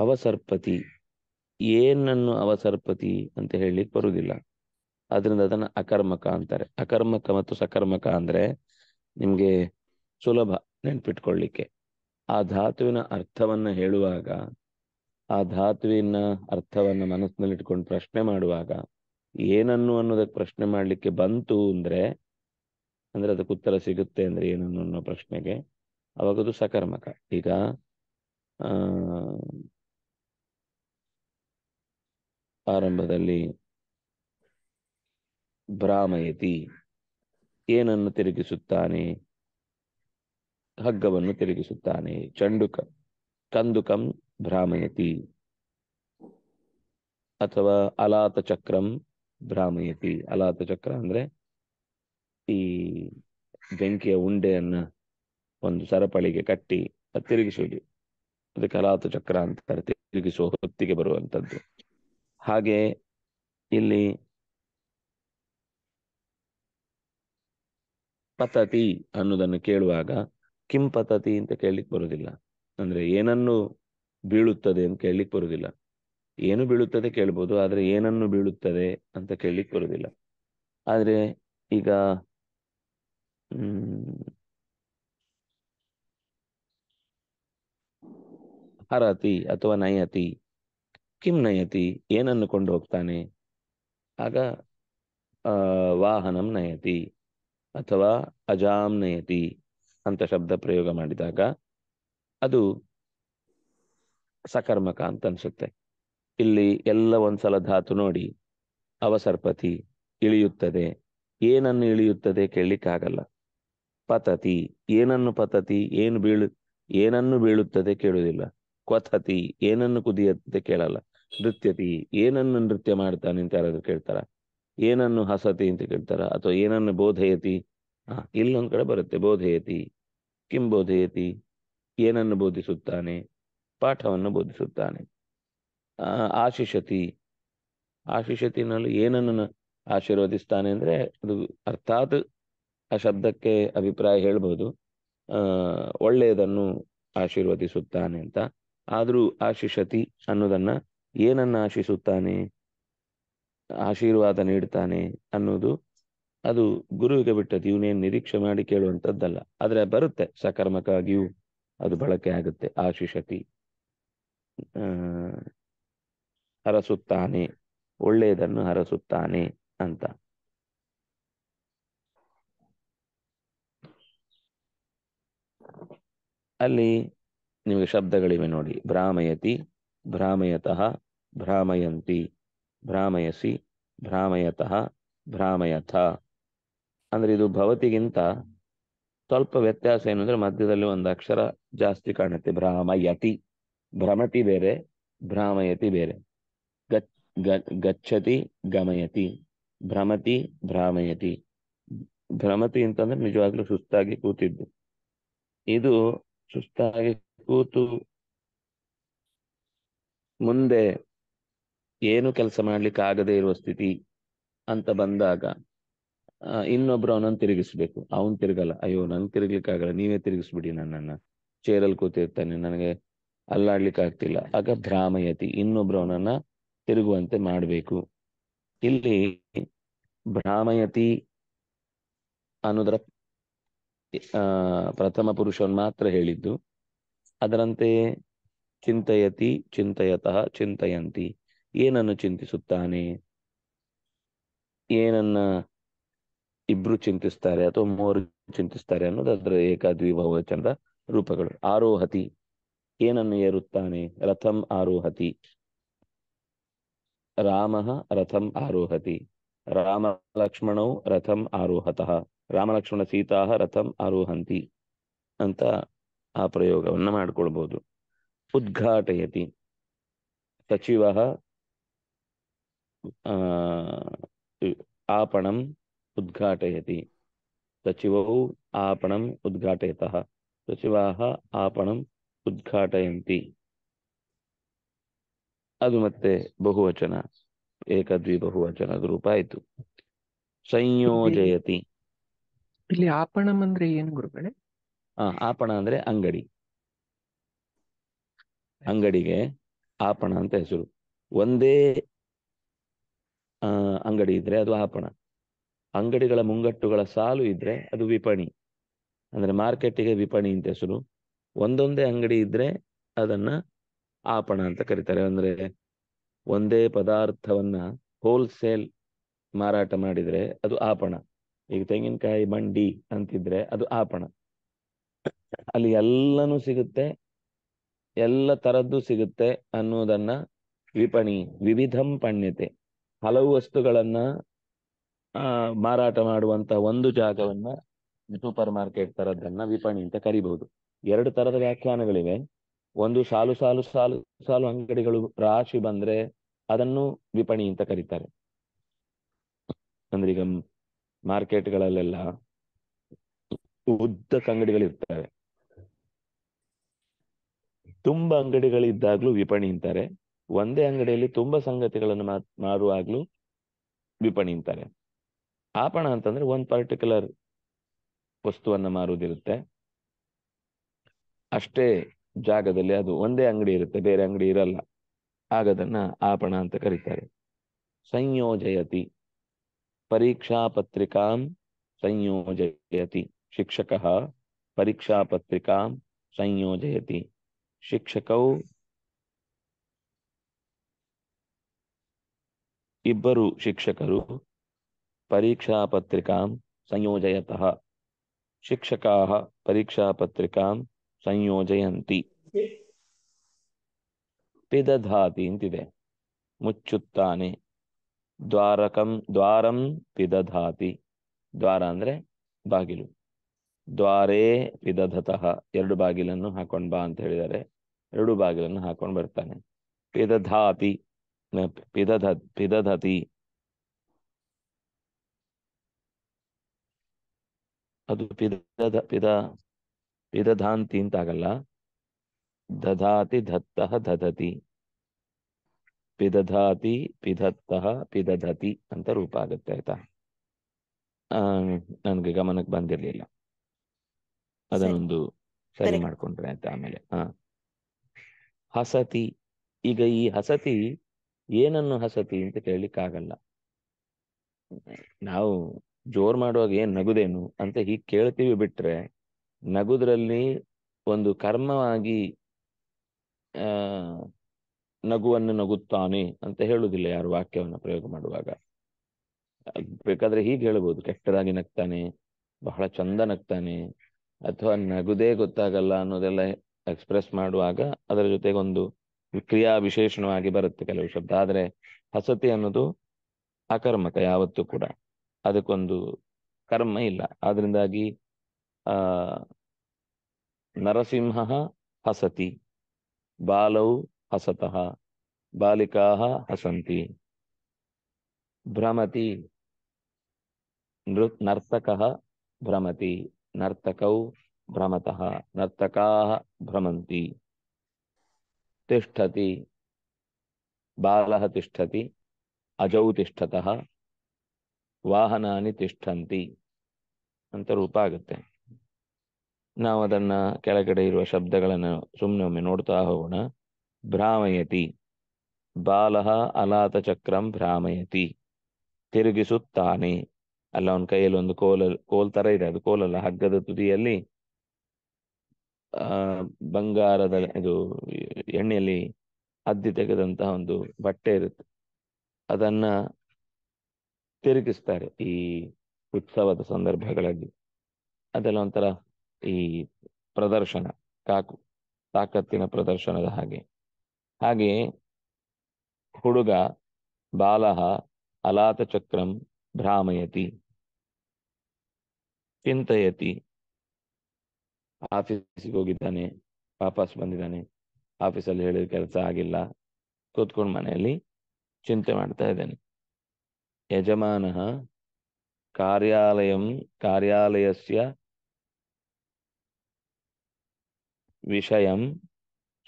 S1: ಅವಸರ್ಪತಿ ಏನನ್ನು ಅವಸರ್ಪತಿ ಅಂತ ಹೇಳಲಿಕ್ಕೆ ಬರುವುದಿಲ್ಲ ಅದರಿಂದ ಅದನ್ನ ಅಕರ್ಮಕ ಅಂತಾರೆ ಅಕರ್ಮಕ ಮತ್ತು ಸಕರ್ಮಕ ಅಂದ್ರೆ ನಿಮ್ಗೆ ಸುಲಭ ನೆನ್ಪಿಟ್ಕೊಳ್ಳಿಕ್ಕೆ ಆ ಧಾತುವಿನ ಅರ್ಥವನ್ನ ಹೇಳುವಾಗ ಆ ಧಾತುವಿನ ಅರ್ಥವನ್ನ ಮನಸ್ಸಿನಲ್ಲಿಟ್ಕೊಂಡು ಪ್ರಶ್ನೆ ಮಾಡುವಾಗ ಏನನ್ನು ಅನ್ನೋದಕ್ಕೆ ಪ್ರಶ್ನೆ ಮಾಡಲಿಕ್ಕೆ ಬಂತು ಅಂದ್ರೆ ಅಂದ್ರೆ ಅದಕ್ಕೆ ಉತ್ತರ ಸಿಗುತ್ತೆ ಅಂದ್ರೆ ಏನನ್ನು ಅನ್ನೋ ಪ್ರಶ್ನೆಗೆ ಅವಾಗದು ಸಕರ್ಮಕ ಈಗ ಆರಂಭದಲ್ಲಿ ಭ್ರಾಮಯತಿ ಏನನ್ನು ತಿರುಗಿಸುತ್ತಾನೆ ಹಗ್ಗವನ್ನು ತಿರುಗಿಸುತ್ತಾನೆ ಚಂಡುಕ ಕಂದುಕಂ ಭ್ರಾಮಯತಿ ಅಥವಾ ಅಲಾತ ಚಕ್ರಂ ಭ್ರಾಮಯತಿ ಅಲಾತ ಚಕ್ರ ಅಂದ್ರೆ ಈ ಬೆಂಕಿಯ ಉಂಡೆಯನ್ನ ಒಂದು ಸರಪಳಿಗೆ ಕಟ್ಟಿ ತಿರುಗಿಸುವುದು ಅದಕ್ಕೆ ಅಲಾತ ಚಕ್ರ ಅಂತಾರೆ ತಿರುಗಿಸುವ ಹೊತ್ತಿಗೆ ಬರುವಂತದ್ದು ಹಾಗೆ ಇಲ್ಲಿ ಪತತಿ ಅನ್ನೋದನ್ನು ಕೇಳುವಾಗ ಕಿಂ ಪತತಿ ಅಂತ ಕೇಳಲಿಕ್ಕೆ ಬರೋದಿಲ್ಲ ಅಂದ್ರೆ ಏನನ್ನು ಬೀಳುತ್ತದೆ ಅಂತ ಕೇಳಲಿಕ್ಕೆ ಬರೋದಿಲ್ಲ ಏನು ಬೀಳುತ್ತದೆ ಕೇಳ್ಬೋದು ಆದರೆ ಏನನ್ನು ಬೀಳುತ್ತದೆ ಅಂತ ಕೇಳಲಿಕ್ಕೆ ಬರೋದಿಲ್ಲ ಆದರೆ ಈಗ ಹರತಿ ಅಥವಾ ನಯತಿ ಕಿಂ ನಯತಿ ಏನನ್ನು ಕೊಂಡು ಹೋಗ್ತಾನೆ ಆಗ ವಾಹನಂ ನಯತಿ ಅಥವಾ ಅಜಾಮ್ ನಯತಿ ಅಂತ ಶಬ್ದ ಪ್ರಯೋಗ ಮಾಡಿದಾಗ ಅದು ಸಕರ್ಮಕ ಅಂತ ಅನ್ಸುತ್ತೆ ಇಲ್ಲಿ ಎಲ್ಲ ಒಂದ್ಸಲ ಧಾತು ನೋಡಿ ಅವಸರ್ಪತಿ ಇಳಿಯುತ್ತದೆ ಏನನ್ನು ಇಳಿಯುತ್ತದೆ ಕೇಳಲಿಕ್ಕಾಗಲ್ಲ ಪತತಿ ಏನನ್ನು ಪತತಿ ಏನು ಬೀಳು ಏನನ್ನು ಬೀಳುತ್ತದೆ ಕೇಳುವುದಿಲ್ಲ ಕ್ವಥತಿ ಏನನ್ನು ಕುದಿಯುತ್ತದೆ ಕೇಳಲ್ಲ ನೃತ್ಯತಿ ಏನನ್ನು ನೃತ್ಯ ಮಾಡ್ತಾನೆ ಅಂತ ಯಾರಾದ್ರೂ ಕೇಳ್ತಾರ ಏನನ್ನು ಹಸತಿ ಅಂತ ಕೇಳ್ತಾರ ಅಥವಾ ಏನನ್ನು ಬೋಧಯತಿ ಹಾ ಇಲ್ಲೊಂದ್ ಕಡೆ ಬರುತ್ತೆ ಬೋಧಯತಿ ಕಿಂ ಬೋಧಯತಿ ಏನನ್ನು ಬೋಧಿಸುತ್ತಾನೆ ಪಾಠವನ್ನು ಬೋಧಿಸುತ್ತಾನೆ ಆಶಿಷತಿ ಆಶಿಷತಿನಲ್ಲಿ ಏನನ್ನು ಆಶೀರ್ವದಿಸ್ತಾನೆ ಅಂದ್ರೆ ಅದು ಅರ್ಥಾತ್ ಆ ಶಬ್ದಕ್ಕೆ ಅಭಿಪ್ರಾಯ ಹೇಳ್ಬೋದು ಒಳ್ಳೆಯದನ್ನು ಆಶೀರ್ವದಿಸುತ್ತಾನೆ ಅಂತ ಆದರೂ ಆಶಿಷತಿ ಅನ್ನೋದನ್ನು ಏನನ್ನ ಆಶಿಸುತ್ತಾನೆ ಆಶೀರ್ವಾದ ನೀಡ್ತಾನೆ ಅನ್ನೋದು ಅದು ಗುರುವಿಗೆ ಬಿಟ್ಟದ್ದು ಇವನೇನು ನಿರೀಕ್ಷೆ ಮಾಡಿ ಕೇಳುವಂಥದ್ದಲ್ಲ ಆದರೆ ಬರುತ್ತೆ ಸಕರ್ಮಕ್ಕಾಗಿಯೂ ಅದು ಬಳಕೆ ಆಗುತ್ತೆ ಆಶಿಷತಿ ಹರಸುತ್ತಾನೆ ಒಳ್ಳೆಯದನ್ನು ಹರಸುತ್ತಾನೆ ಅಂತ ಅಲ್ಲಿ ನಿಮಗೆ ಶಬ್ದಗಳಿವೆ ನೋಡಿ ಭ್ರಾಮಯತಿ ಭ್ರಾಮಯತಃ ಭ್ರಾಮಯಂತಿ ಭ್ರಾಮಯಸಿ ಭ್ರಾಮಯತಃ ಭ್ರಾಮಯಥ ಅಂದ್ರೆ ಇದು ಭವತಿಗಿಂತ ಸ್ವಲ್ಪ ವ್ಯತ್ಯಾಸ ಏನು ಅಂದ್ರೆ ಮಧ್ಯದಲ್ಲಿ ಒಂದು ಅಕ್ಷರ ಜಾಸ್ತಿ ಕಾಣುತ್ತೆ ಭ್ರಾಮಯತಿ ಭ್ರಮತಿ ಬೇರೆ ಭ್ರಾಮಯತಿ ಬೇರೆ ಗಚ್ಚತಿ ಗಮಯತಿ ಭ್ರಮತಿ ಭ್ರಾಮಯತಿ ಭ್ರಮತಿ ಅಂತಂದ್ರೆ ನಿಜವಾಗ್ಲೂ ಸುಸ್ತಾಗಿ ಕೂತಿದ್ದು ಇದು ಸುಸ್ತಾಗಿ ಕೂತು ಮುಂದೆ ಏನು ಕೆಲಸ ಮಾಡ್ಲಿಕ್ಕೆ ಆಗದೆ ಇರುವ ಸ್ಥಿತಿ ಅಂತ ಬಂದಾಗ ಇನ್ನೊಬ್ರು ಅವನನ್ನು ತಿರುಗಿಸ್ಬೇಕು ಅವನ್ ತಿರುಗಲ್ಲ ಅಯ್ಯೋ ನನ್ ತಿರುಗ್ಲಿಕ್ಕಾಗಲ್ಲ ನೀವೇ ತಿರುಗಿಸ್ಬಿಡಿ ನನ್ನನ್ನ ಚೇರಲ್ಲಿ ಕೂತಿರ್ತಾನೆ ನನಗೆ ಅಲ್ಲಾಡ್ಲಿಕ್ಕೆ ಆಗ್ತಿಲ್ಲ ಆಗ ಭ್ರಾಮಯತಿ ಇನ್ನೊಬ್ರು ಅವನನ್ನ ತಿರುಗುವಂತೆ ಮಾಡಬೇಕು ಇಲ್ಲಿ ಭ್ರಾಮಯತಿ ಅನ್ನೋದರ ಪ್ರಥಮ ಪುರುಷನ್ ಮಾತ್ರ ಹೇಳಿದ್ದು ಅದರಂತೆ ಚಿಂತಯತಿ ಚಿಂತಯತಃ ಚಿಂತಯಂತಿ ಏನನ್ನು ಚಿಂತಿಸುತ್ತಾನೆ ಏನನ್ನ ಇಬ್ರು ಚಿಂತಿಸ್ತಾರೆ ಅಥವಾ ಮೂವರು ಚಿಂತಿಸ್ತಾರೆ ಅನ್ನೋದು ಅದರ ಏಕಾದ್ವಿಭಾವಚನದ ರೂಪಗಳು ಆರೋಹತಿ ಏನನ್ನು ಏರುತ್ತಾನೆ ರಥಂ ಆರೋಹತಿ ರಾಮ ರಥಂ ಆರೋಹತಿ ರಾಮ ರಥಂ ಆರೋಹತಃ ರಾಮಲಕ್ಷ್ಮಣ ಸೀತಾ ರಥಂ ಆರೋಹಂತಿ ಅಂತ ಆ ಪ್ರಯೋಗವನ್ನು ಮಾಡ್ಕೊಳ್ಬಹುದು ಉದ್ಘಾಟಯತಿ ಸಚಿವ ಆಪಣಂ ಉದ್ಘಾಟಯತಿ ಸಚಿವವು ಆಪಣಂ ಉದ್ಘಾಟಯತ ಸಚಿವಾಹ ಆಪಣಂ ಉದ್ಘಾಟಯಂತಿ ಅದು ಮತ್ತೆ ಬಹುವಚನ ಏಕದ್ವಿ ಬಹುವಚನದ ರೂಪ ಆಯ್ತು ಸಂಯೋಜಯತಿ
S2: ಇಲ್ಲಿ ಆಪಣಂ ಅಂದ್ರೆ ಏನು ಗುರುಗಳೇ
S1: ಆಪಣ ಅಂದ್ರೆ ಅಂಗಡಿ ಅಂಗಡಿಗೆ ಆಪಣ ಅಂತ ಹೆಸರು ಒಂದೇ ಅಂಗಡಿ ಇದ್ರೆ ಅದು ಆಪಣ ಅಂಗಡಿಗಳ ಮುಂಗಟ್ಟುಗಳ ಸಾಲು ಇದ್ರೆ ಅದು ವಿಪಣಿ ಅಂದ್ರೆ ಮಾರ್ಕೆಟಿಗೆ ವಿಪಣಿ ಅಂತ ಹೆಸರು ಒಂದೊಂದೇ ಅಂಗಡಿ ಇದ್ರೆ ಅದನ್ನ ಆಪಣ ಅಂತ ಕರೀತಾರೆ ಅಂದ್ರೆ ಒಂದೇ ಪದಾರ್ಥವನ್ನ ಹೋಲ್ಸೇಲ್ ಮಾರಾಟ ಮಾಡಿದ್ರೆ ಅದು ಆಪಣ ಈಗ ತೆಂಗಿನಕಾಯಿ ಮಂಡಿ ಅಂತಿದ್ರೆ ಅದು ಆಪಣ ಅಲ್ಲಿ ಎಲ್ಲನೂ ಸಿಗುತ್ತೆ ಎಲ್ಲ ತರದ್ದು ಸಿಗುತ್ತೆ ಅನ್ನೋದನ್ನ ವಿಪಣಿ ವಿವಿಧಂ ಪಣ್ಯತೆ ಹಲವು ವಸ್ತುಗಳನ್ನ ಆ ಮಾರಾಟ ಮಾಡುವಂತ ಒಂದು ಜಾಗವನ್ನ ಸೂಪರ್ ಮಾರ್ಕೆಟ್ ತರದನ್ನ ವಿಪಣಿ ಅಂತ ಕರಿಬಹುದು ಎರಡು ತರದ ವ್ಯಾಖ್ಯಾನಗಳಿವೆ ಒಂದು ಸಾಲು ಸಾಲು ಸಾಲು ಸಾಲು ಅಂಗಡಿಗಳು ರಾಶಿ ಬಂದ್ರೆ ಅದನ್ನು ವಿಪಣಿ ಅಂತ ಕರೀತಾರೆ ಅಂದ್ರೆ ಈಗ ಮಾರ್ಕೆಟ್ಗಳಲ್ಲೆಲ್ಲ ಅಂಗಡಿಗಳು ಅಂಗಡಿಗಳಿರ್ತವೆ ತುಂಬಾ ಅಂಗಡಿಗಳಿದ್ದಾಗ್ಲೂ ವಿಪಣಿ ಅಂತಾರೆ ಒಂದೇ ಅಂಗಡಿಯಲ್ಲಿ ತುಂಬಾ ಸಂಗತಿಗಳನ್ನು ಮಾರುವಾಗ್ಲೂ ವಿಪಣಿ ಅಂತಾರೆ ಆಪಣ ಅಂತಂದ್ರೆ ಒಂದು ಪರ್ಟಿಕ್ಯುಲರ್ ವಸ್ತುವನ್ನ ಮಾರುವುದಿರುತ್ತೆ ಅಷ್ಟೇ ಜಾಗದಲ್ಲಿ ಅದು ಒಂದೇ ಅಂಗಡಿ ಇರುತ್ತೆ ಬೇರೆ ಅಂಗಡಿ ಇರಲ್ಲ ಆಗದನ್ನ ಆಪಣ ಅಂತ ಕರೀತಾರೆ ಸಂಯೋಜಯತಿ ಪರೀಕ್ಷಾ ಪತ್ರಿಕಾಂ ಸಂಯೋಜಯತಿ ಶಿಕ್ಷಕ ಪರೀಕ್ಷಾ ಪತ್ರಿಕಾಂ ಸಂಯೋಜಯತಿ ಶಿಕ್ಷಕವು ಇಬ್ಬರು ಶಿಕ್ಷಕರು ಪರೀಕ್ಷಾಪತ್ರಿಕಾಂ ಸಂಯೋಜಯತಃ शिक्षकाः ಪರೀಕ್ಷಾಪತ್ರಿಕಾಂ ಸಂಯೋಜಯಂತಿ ಪಿದಧಾತಿ ಅಂತಿದೆ ಮುಚ್ಚುತ್ತಾನೆ ದ್ವಾರಕಂ ದ್ವಾರಂ ಪಿದಧಾತಿ ದ್ವಾರ ಅಂದರೆ ಬಾಗಿಲು ದ್ವಾರೇ ಪಿದಧತಃ ಎರಡು ಬಾಗಿಲನ್ನು ಹಾಕೊಂಡು ಬಾ ಅಂತ ಹೇಳಿದರೆ ಎರಡು ಬಾಗಿಲನ್ನು ಹಾಕೊಂಡು ಬರ್ತಾನೆ ಪಿದಧಾತಿ ಪಿದಧ ಪಿದಧತಿ ಅದು ಪಿದ ಪಿದ ಪಿದಧಾಂತಿ ಅಂತ ಆಗಲ್ಲ ದಧಾತಿ ಧತ್ತ ದಧತಿ ಪಿದಧಾತಿ ಪಿಧತ್ತಃ ಪಿದಧತಿ ಅಂತ ರೂಪ ಆಗುತ್ತೆ ಆಯ್ತಾ ನನ್ಗೆ ಗಮನಕ್ಕೆ ಬಂದಿರ್ಲಿಲ್ಲ ಅದನ್ನೊಂದು ಸರಿ ಮಾಡ್ಕೊಂಡ್ರೆ ಆಯ್ತಾ ಆಮೇಲೆ ಹ ಹಸತಿ ಈಗ ಈ ಹಸತಿ ಏನನ್ನು ಹಸತಿ ಅಂತ ಕೇಳಲಿಕ್ಕಾಗಲ್ಲ ನಾವು ಜೋರ್ ಮಾಡುವಾಗ ಏನ್ ನಗುದೇನು ಅಂತ ಹೀಗೆ ಕೇಳ್ತೀವಿ ಬಿಟ್ರೆ ನಗುದ್ರಲ್ಲಿ ಒಂದು ಕರ್ಮವಾಗಿ ಆ ನಗುವನ್ನು ನಗುತ್ತಾನೆ ಅಂತ ಹೇಳುದಿಲ್ಲ ಯಾರು ವಾಕ್ಯವನ್ನು ಪ್ರಯೋಗ ಮಾಡುವಾಗ ಬೇಕಾದ್ರೆ ಹೀಗೆ ಹೇಳ್ಬೋದು ಕೆಟ್ಟದಾಗಿ ನಗ್ತಾನೆ ಬಹಳ ಚಂದ ನಗ್ತಾನೆ ಅಥವಾ ನಗುದೇ ಗೊತ್ತಾಗಲ್ಲ ಅನ್ನೋದೆಲ್ಲ ಎಕ್ಸ್ಪ್ರೆಸ್ ಮಾಡುವಾಗ ಅದರ ಜೊತೆಗೆ ಒಂದು ಕ್ರಿಯಾ ವಿಶೇಷಣವಾಗಿ ಬರುತ್ತೆ ಕೆಲವು ಶಬ್ದ ಆದ್ರೆ ಹಸತಿ ಅನ್ನೋದು ಅಕರ್ಮಕ ಯಾವತ್ತೂ ಕೂಡ ಅದಕ್ಕೊಂದು ಕರ್ಮ ಇಲ್ಲ ಆದ್ರಿಂದಾಗಿ ಆ ನರಸಿಂಹ ಹಸತಿ ಬಾಲೌ ಹಸತಃ ಬಾಲಿಕಾ ಹಸಂತಿ ಭ್ರಮತಿ ನೃ ನರ್ತಕ ಭ್ರಮತಿ ನರ್ತಕೌ ಭ್ರಮತಃ ನರ್ತಕಾ ಭ್ರಮಂತಿ ತಿಷ್ಠತಿ ಬಾಲಃ ತಿಷ್ಟತಿ ಅಜೌ ತಿಷ್ಠತಃ ವಾಹನಾನಿ ತಿಷ್ಠಂತಿ ಅಂತ ರೂಪ ಆಗುತ್ತೆ ನಾವು ಅದನ್ನ ಕೆಳಗಡೆ ಇರುವ ಶಬ್ದಗಳನ್ನು ಸುಮ್ಮನೆ ಒಮ್ಮೆ ನೋಡ್ತಾ ಹೋಗೋಣ ಭ್ರಾಮಯತಿ ಬಾಲಹ ಅಲಾತ ಚಕ್ರಂ ಭ್ರಾಮಯತಿ ತಿರುಗಿಸುತ್ತಾನೆ ಅಲ್ಲ ಅವನ ಕೈಯಲ್ಲಿ ಒಂದು ಕೋಲ ಕೋಲ್ ತರ ಇದೆ ಅದು ಕೋಲಲ್ಲ ಹಗ್ಗದ ತುದಿಯಲ್ಲಿ ಆ ಬಂಗಾರದ ಇದು ಎಣ್ಣೆಯಲ್ಲಿ ಅದ್ದಿ ತೆಗೆದಂತಹ ಒಂದು ಬಟ್ಟೆ ಇರುತ್ತೆ ಅದನ್ನ ತಿರುಗಿಸ್ತಾರೆ ಈ ಉತ್ಸವದ ಸಂದರ್ಭಗಳಲ್ಲಿ ಅದೆಲ್ಲ ಒಂಥರ ಈ ಪ್ರದರ್ಶನ ಕಾಕು ತಾಕತ್ತಿನ ಪ್ರದರ್ಶನದ ಹಾಗೆ ಹಾಗೆಯೇ ಹುಡುಗ ಬಾಲ ಅಲಾತ ಚಕ್ರಂ ಭ್ರಾಮಯತಿ ಚಿಂತಯತಿ ಆಫೀಸಿಗೆ ಹೋಗಿದ್ದಾನೆ ವಾಪಸ್ ಬಂದಿದ್ದಾನೆ ಆಫೀಸಲ್ಲಿ ಹೇಳಿದ ಕೆಲಸ ಆಗಿಲ್ಲ ಕೂತ್ಕೊಂಡು ಮನೆಯಲ್ಲಿ ಚಿಂತೆ ಮಾಡ್ತಾ ಇದ್ದಾನೆ యజమానः కార్యాలయం కార్యాలయस्य విషయం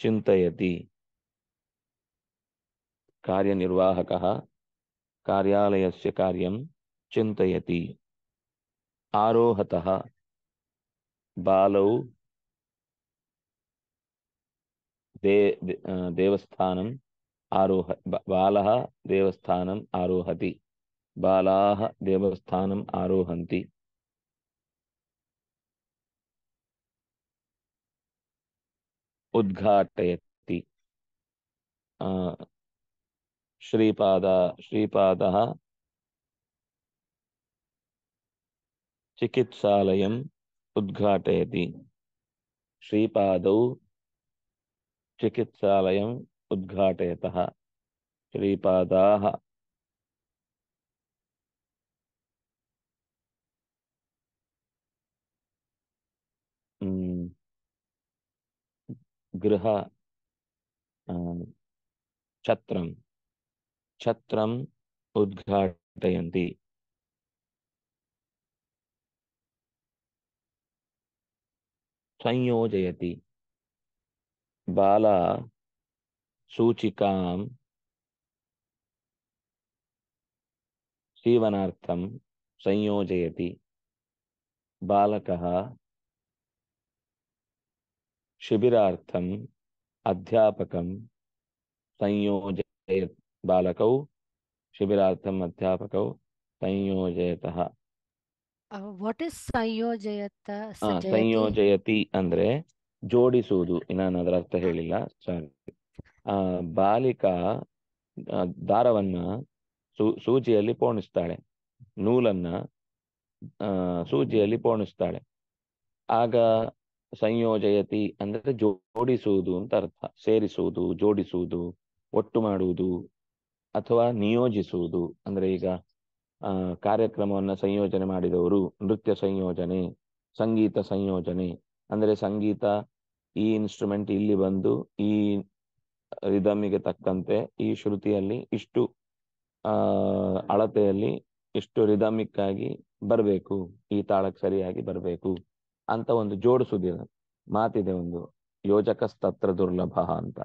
S1: చింతయతి కార్యనిర్వాహకः కార్యాలయस्य కార్యం చింతయతి ఆరోహత బాలౌ దే దేవస్థానం ఆరోహ బాల దేవస్థానం ఆరోహతి बालाः देवस्थानम् आरोहन्ति उद्घाटयति श्रीपाद श्रीपादः चिकित्सालयम् उद्घाटयति श्रीपादौ चिकित्सालयम् उद्घाटयतः श्रीपादाः గృహ ఛత్రం ఛత్రం ఉద్ఘాటయంతి సంయోజయతి బాల సూచికాం సీవనార్థం సంయోజయతి బాలక ಶಿಬಿರಾರ್ಥಂ ಅಧ್ಯಾಪಕಂ ಸಂಯೋಜಯ ಬಾಲಕೌ ಶಿಬಿರಾರ್ಥಂ ಅಧ್ಯಾಪಕೌ ಸಂಯೋಜಯತಃ
S4: ವಾಟ್ ಇಸ್ ಸಂಯೋಜಯತ
S1: ಸಂಯೋಜಯತಿ ಅಂದ್ರೆ ಜೋಡಿಸುವುದು ನಾನು ಅದರ ಅರ್ಥ ಹೇಳಿಲ್ಲ ಸಾರಿ ಬಾಲಿಕಾ ದಾರವನ್ನ ಸೂಜಿಯಲ್ಲಿ ಪೋಣಿಸ್ತಾಳೆ ನೂಲನ್ನ ಸೂಜಿಯಲ್ಲಿ ಪೋಣಿಸ್ತಾಳೆ ಆಗ ಸಂಯೋಜಯತಿ ಅಂದ್ರೆ ಜೋಡಿಸುವುದು ಅಂತ ಅರ್ಥ ಸೇರಿಸುವುದು ಜೋಡಿಸುವುದು ಒಟ್ಟು ಮಾಡುವುದು ಅಥವಾ ನಿಯೋಜಿಸುವುದು ಅಂದ್ರೆ ಈಗ ಆ ಕಾರ್ಯಕ್ರಮವನ್ನ ಸಂಯೋಜನೆ ಮಾಡಿದವರು ನೃತ್ಯ ಸಂಯೋಜನೆ ಸಂಗೀತ ಸಂಯೋಜನೆ ಅಂದ್ರೆ ಸಂಗೀತ ಈ ಇನ್ಸ್ಟ್ರೂಮೆಂಟ್ ಇಲ್ಲಿ ಬಂದು ಈ ಗೆ ತಕ್ಕಂತೆ ಈ ಶ್ರುತಿಯಲ್ಲಿ ಇಷ್ಟು ಆ ಅಳತೆಯಲ್ಲಿ ಇಷ್ಟು ರಿದಮಿಕ್ ಆಗಿ ಬರಬೇಕು ಈ ತಾಳಕ್ಕೆ ಸರಿಯಾಗಿ ಬರಬೇಕು ಅಂತ ಒಂದು ಜೋಡಿಸುದಿಲ್ಲ ಮಾತಿದೆ ಒಂದು ಯೋಜಕ ಸ್ತತ್ರ ದುರ್ಲಭ ಅಂತ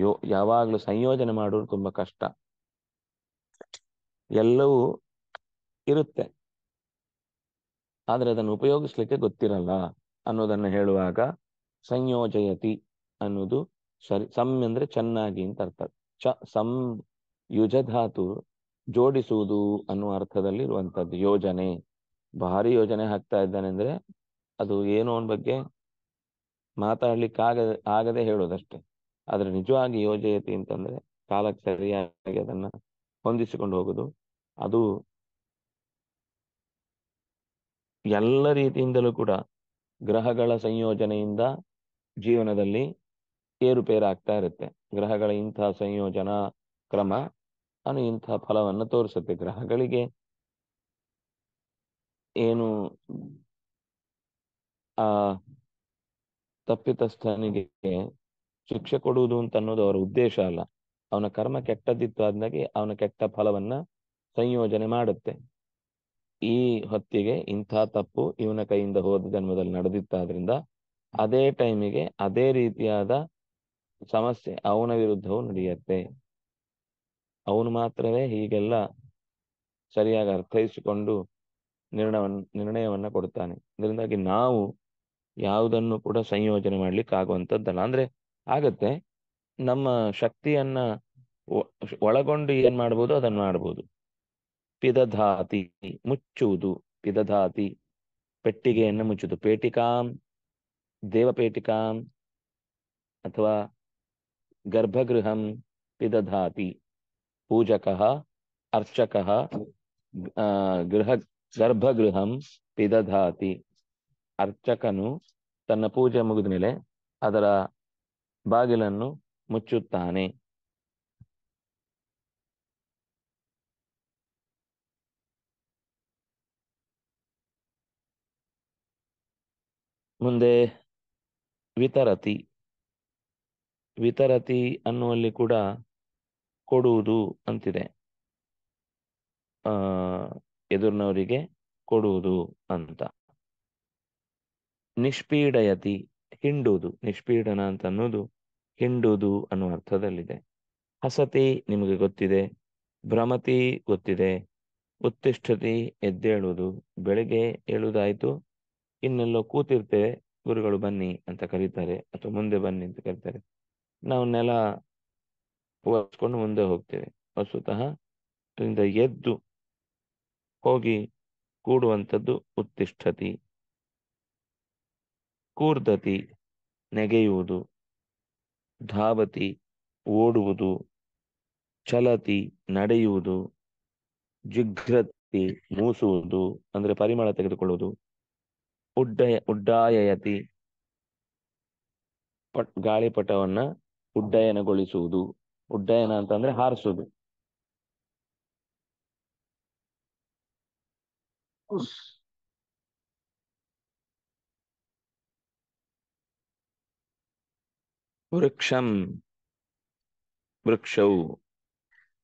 S1: ಯೋ ಯಾವಾಗ್ಲೂ ಸಂಯೋಜನೆ ಮಾಡೋರು ತುಂಬಾ ಕಷ್ಟ ಎಲ್ಲವೂ ಇರುತ್ತೆ ಆದ್ರೆ ಅದನ್ನು ಉಪಯೋಗಿಸ್ಲಿಕ್ಕೆ ಗೊತ್ತಿರಲ್ಲ ಅನ್ನೋದನ್ನ ಹೇಳುವಾಗ ಸಂಯೋಜಯತಿ ಅನ್ನೋದು ಸರಿ ಸಂ ಅಂದ್ರೆ ಚೆನ್ನಾಗಿ ಅಂತ ಅರ್ಥ ಚ ಸಂ ಯುಜಧಾತು ಜೋಡಿಸುವುದು ಅನ್ನುವ ಅರ್ಥದಲ್ಲಿ ಇರುವಂತದ್ದು ಯೋಜನೆ ಭಾರಿ ಯೋಜನೆ ಹಾಕ್ತಾ ಇದ್ದಾನೆ ಅಂದ್ರೆ ಅದು ಏನೋ ಅವನ ಬಗ್ಗೆ ಮಾತಾಡ್ಲಿಕ್ಕಾಗದೆ ಆಗದೆ ಹೇಳೋದಷ್ಟೇ ಆದ್ರೆ ನಿಜವಾಗಿ ಯೋಜಯತಿ ಅಂತಂದ್ರೆ ಕಾಲಕ್ಕೆ ಸರಿಯಾಗಿ ಅದನ್ನ ಹೊಂದಿಸಿಕೊಂಡು ಹೋಗುದು ಅದು ಎಲ್ಲ ರೀತಿಯಿಂದಲೂ ಕೂಡ ಗ್ರಹಗಳ ಸಂಯೋಜನೆಯಿಂದ ಜೀವನದಲ್ಲಿ ಏರುಪೇರಾಗ್ತಾ ಇರುತ್ತೆ ಗ್ರಹಗಳ ಇಂತಹ ಸಂಯೋಜನಾ ಕ್ರಮ ಅದು ಇಂತಹ ಫಲವನ್ನು ತೋರಿಸುತ್ತೆ ಗ್ರಹಗಳಿಗೆ ಏನು ಆ ತಪ್ಪಿತಸ್ಥನಿಗೆ ಶಿಕ್ಷೆ ಕೊಡುವುದು ಅಂತ ಅನ್ನೋದು ಅವರ ಉದ್ದೇಶ ಅಲ್ಲ ಅವನ ಕರ್ಮ ಕೆಟ್ಟದ್ದಿತ್ತು ಆದಾಗೆ ಅವನ ಕೆಟ್ಟ ಫಲವನ್ನ ಸಂಯೋಜನೆ ಮಾಡುತ್ತೆ ಈ ಹೊತ್ತಿಗೆ ಇಂಥ ತಪ್ಪು ಇವನ ಕೈಯಿಂದ ಹೋದ ಜನ್ಮದಲ್ಲಿ ನಡೆದಿತ್ತಾದ್ರಿಂದ ಅದೇ ಟೈಮಿಗೆ ಅದೇ ರೀತಿಯಾದ ಸಮಸ್ಯೆ ಅವನ ವಿರುದ್ಧವೂ ನಡೆಯುತ್ತೆ ಅವನು ಮಾತ್ರವೇ ಹೀಗೆಲ್ಲ ಸರಿಯಾಗಿ ಅರ್ಥೈಸಿಕೊಂಡು ನಿರ್ಣಯವನ್ನು ನಿರ್ಣಯವನ್ನ ಕೊಡ್ತಾನೆ ಇದರಿಂದಾಗಿ ನಾವು ಯಾವುದನ್ನು ಕೂಡ ಸಂಯೋಜನೆ ಮಾಡ್ಲಿಕ್ಕೆ ಆಗುವಂಥದ್ದಲ್ಲ ಅಂದ್ರೆ ಆಗತ್ತೆ ನಮ್ಮ ಶಕ್ತಿಯನ್ನ ಒಳಗೊಂಡು ಏನ್ ಮಾಡ್ಬೋದು ಅದನ್ನ ಮಾಡ್ಬೋದು ಪಿದಧಾತಿ ಮುಚ್ಚುವುದು ಪಿದಧಾತಿ ಪೆಟ್ಟಿಗೆಯನ್ನು ಮುಚ್ಚುವುದು ಪೇಟಿಕಾಂ ದೇವಪೇಟಿಕಾಂ ಅಥವಾ ಗರ್ಭಗೃಹಂ ಪಿದಧಾತಿ ಪೂಜಕ ಅರ್ಚಕ ಗೃಹ ಗರ್ಭಗೃಹಂ ಪಿದಧಾತಿ ಅರ್ಚಕನು ತನ್ನ ಪೂಜೆ ಮುಗಿದ ಮೇಲೆ ಅದರ ಬಾಗಿಲನ್ನು ಮುಚ್ಚುತ್ತಾನೆ ಮುಂದೆ ವಿತರತಿ ವಿತರತಿ ಅನ್ನುವಲ್ಲಿ ಕೂಡ ಕೊಡುವುದು ಅಂತಿದೆ ಎದುರಿನವರಿಗೆ ಕೊಡುವುದು ಅಂತ ನಿಷ್ಪೀಡಯತಿ ಹಿಂಡುವುದು ನಿಷ್ಪೀಡನ ಅಂತ ಅನ್ನೋದು ಹಿಂಡುವುದು ಅನ್ನುವ ಅರ್ಥದಲ್ಲಿದೆ ಹಸತಿ ನಿಮಗೆ ಗೊತ್ತಿದೆ ಭ್ರಮತಿ ಗೊತ್ತಿದೆ ಉತ್ತಿಷ್ಠತಿ ಎದ್ದೇಳುವುದು ಬೆಳಿಗ್ಗೆ ಏಳುವುದಾಯಿತು ಇನ್ನೆಲ್ಲೋ ಕೂತಿರ್ತೇವೆ ಗುರುಗಳು ಬನ್ನಿ ಅಂತ ಕರೀತಾರೆ ಅಥವಾ ಮುಂದೆ ಬನ್ನಿ ಅಂತ ಕರೀತಾರೆ ನಾವು ನೆಲ ಒರೆಸ್ಕೊಂಡು ಮುಂದೆ ಹೋಗ್ತೇವೆ ವಸ್ತುತಃ ಎದ್ದು ಹೋಗಿ ಕೂಡುವಂಥದ್ದು ಉತ್ತಿಷ್ಠತಿ ಕೂರ್ದತಿ ನೆಗೆಯುವುದು ಧಾವತಿ ಓಡುವುದು ಚಲತಿ ನಡೆಯುವುದು ಜಿಘ್ರತಿ ಮೂಸುವುದು ಅಂದ್ರೆ ಪರಿಮಳ ತೆಗೆದುಕೊಳ್ಳುವುದು ಉಡ್ಡಯ ಉಡ್ಡಾಯಯತಿ ಪಟ್ ಗಾಳಿಪಟವನ್ನ ಉಡ್ಡಯನಗೊಳಿಸುವುದು ಉಡ್ಡಯನ ಅಂತಂದ್ರೆ ಹಾರಿಸುವುದು ವೃಕ್ಷಂ ವೃಕ್ಷೌ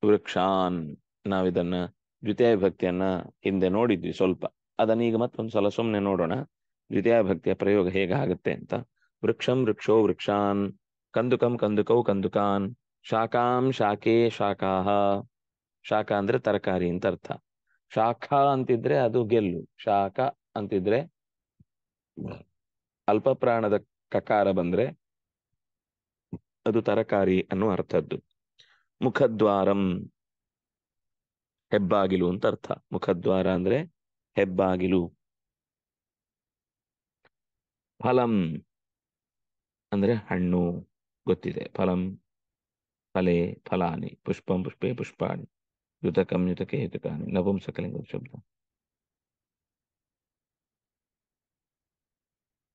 S1: ವೃಕ್ಷಾನ್ ನಾವಿದನ್ನ ದ್ವಿತೀಯ ಭಕ್ತಿಯನ್ನ ಹಿಂದೆ ನೋಡಿದ್ವಿ ಸ್ವಲ್ಪ ಅದನ್ನ ಈಗ ಸಲ ಸುಮ್ಮನೆ ನೋಡೋಣ ದ್ವಿತೀಯ ಭಕ್ತಿಯ ಪ್ರಯೋಗ ಹೇಗಾಗುತ್ತೆ ಅಂತ ವೃಕ್ಷಂ ವೃಕ್ಷೋ ವೃಕ್ಷಾನ್ ಕಂದುಕಂ ಕಂದುಕೌ ಕಂದುಕಾನ್ ಶಾಖಾಂ ಶಾಖೆ ಶಾಖಾ ಶಾಖ ಅಂದ್ರೆ ತರಕಾರಿ ಅಂತ ಅರ್ಥ ಶಾಖ ಅಂತಿದ್ರೆ ಅದು ಗೆಲ್ಲು ಶಾಖ ಅಂತಿದ್ರೆ ಅಲ್ಪ ಪ್ರಾಣದ ಕಕಾರ ಬಂದ್ರೆ ಅದು ತರಕಾರಿ ಅನ್ನುವ ಅರ್ಥದ್ದು ಮುಖದ್ವಾರಂ ಹೆಬ್ಬಾಗಿಲು ಅಂತ ಅರ್ಥ ಮುಖದ್ವಾರ ಅಂದ್ರೆ ಹೆಬ್ಬಾಗಿಲು ಫಲಂ ಅಂದ್ರೆ ಹಣ್ಣು ಗೊತ್ತಿದೆ ಫಲಂ ಫಲೆ ಫಲಾನಿ ಪುಷ್ಪಂ ಪುಷ್ಪೇ ಪುಷ್ಪಾಣಿ ಯುತಕಂ ಯುತಕೆ ಯುತಕಾನಿ ನಪುಂಸಕಲಿಂಗ ಶಬ್ದ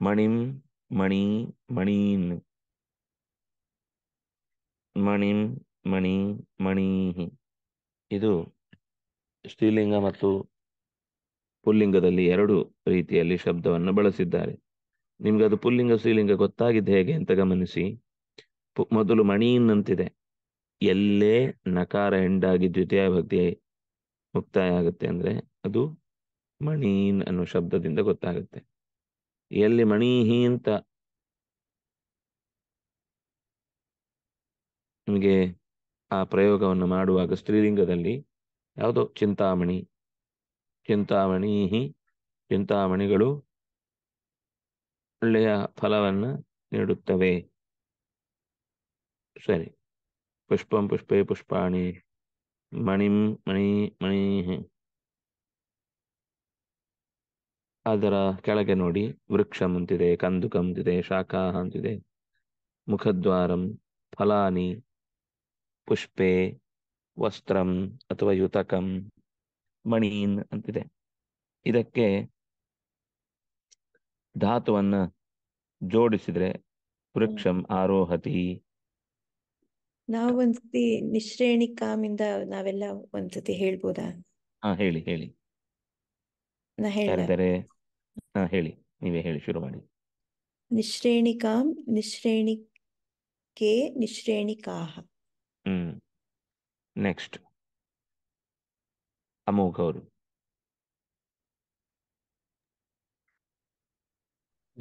S1: ಮಣಿಂ ಮಣಿ ಮಣೀನ್ ಮಣಿಂ ಮಣಿ ಮಣಿ ಇದು ಸ್ತ್ರೀಲಿಂಗ ಮತ್ತು ಪುಲ್ಲಿಂಗದಲ್ಲಿ ಎರಡು ರೀತಿಯಲ್ಲಿ ಶಬ್ದವನ್ನು ಬಳಸಿದ್ದಾರೆ ನಿಮ್ಗೆ ಅದು ಪುಲ್ಲಿಂಗ ಸ್ತ್ರೀಲಿಂಗ ಗೊತ್ತಾಗಿದೆ ಹೇಗೆ ಅಂತ ಗಮನಿಸಿ ಮೊದಲು ಅಂತಿದೆ ಎಲ್ಲೇ ನಕಾರ ಎಂಡಾಗಿ ದ್ವಿತೀಯ ಭಕ್ತಿ ಮುಕ್ತಾಯ ಆಗುತ್ತೆ ಅಂದ್ರೆ ಅದು ಮಣೀನ್ ಅನ್ನೋ ಶಬ್ದದಿಂದ ಗೊತ್ತಾಗುತ್ತೆ ಎಲ್ಲಿ ಮಣಿಹಿ ಅಂತ ನಿಮಗೆ ಆ ಪ್ರಯೋಗವನ್ನು ಮಾಡುವಾಗ ಸ್ತ್ರೀಲಿಂಗದಲ್ಲಿ ಯಾವುದೋ ಚಿಂತಾಮಣಿ ಚಿಂತಾಮಣಿ ಚಿಂತಾಮಣಿಗಳು ಒಳ್ಳೆಯ ಫಲವನ್ನು ನೀಡುತ್ತವೆ ಸರಿ ಪುಷ್ಪಂ ಪುಷ್ಪೇ ಪುಷ್ಪಾಣಿ ಮಣಿಂ ಮಣಿ ಮಣಿ ಅದರ ಕೆಳಗೆ ನೋಡಿ ವೃಕ್ಷ ಅಂತಿದೆ ಕಂದುಕ ಶಾಖಾ ಅಂತಿದೆ ಮುಖದ್ವಾರಂ ಫಲಾನಿ ಪುಷ್ಪೆ ವಸ್ತ್ರಂ ಅಥವಾ ಯುತಕಂ ಮಣೀನ್ ಅಂತಿದೆ ಇದಕ್ಕೆ ಧಾತುವನ್ನ ಜೋಡಿಸಿದ್ರೆ ವೃಕ್ಷಂ ಆರೋಹತಿ
S6: ನಾವು ಒಂದ್ಸತಿ ನಿಶ್ರೇಣಿ ಕಾಮಿಂದ ನಾವೆಲ್ಲ ಒಂದ್ಸತಿ ಹೇಳ್ಬೋದಾ
S1: ಹಾ ಹೇಳಿ ಹೇಳಿ ಹಾ ಹೇಳಿ ನೀವೇ ಹೇಳಿ ಶುರು ಮಾಡಿ
S6: ಕೆ ನಿಶ್ರೇಣಿ ನಿಶ್ರೇಣಿಕಾಹ
S1: ಹ್ಮ್ ನೆಕ್ಸ್ಟ್ అమ్మో! గౌరు.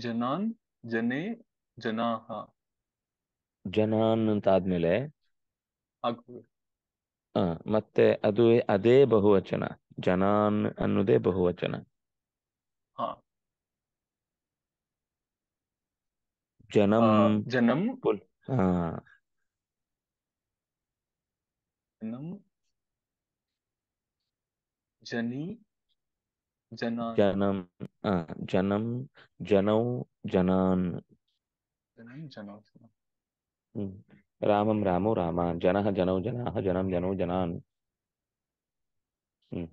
S2: 'జనాన్ ಜನಾಹ జనాಹ.'
S1: 'ಜನಾನ್' ಅಂತ ಆದ್ಮೇಲೆ ಆಗ್ಬೋದು. ಮತ್ತೆ ಅದು ಅದೇ ಬಹುವಚನ. 'ಜನಾನ್' ಅನ್ನೋದೇ ಬಹುವಚನ. ಹಾ. ಜನಂ. ಜನಂ. ಪುಲ್ ಹಾ. जन्म जनी जनम जनम जनौ जनान जनम जनौ रामं रामो रामान् जनः जनौ जनाः जनम जनौ जनान हम्म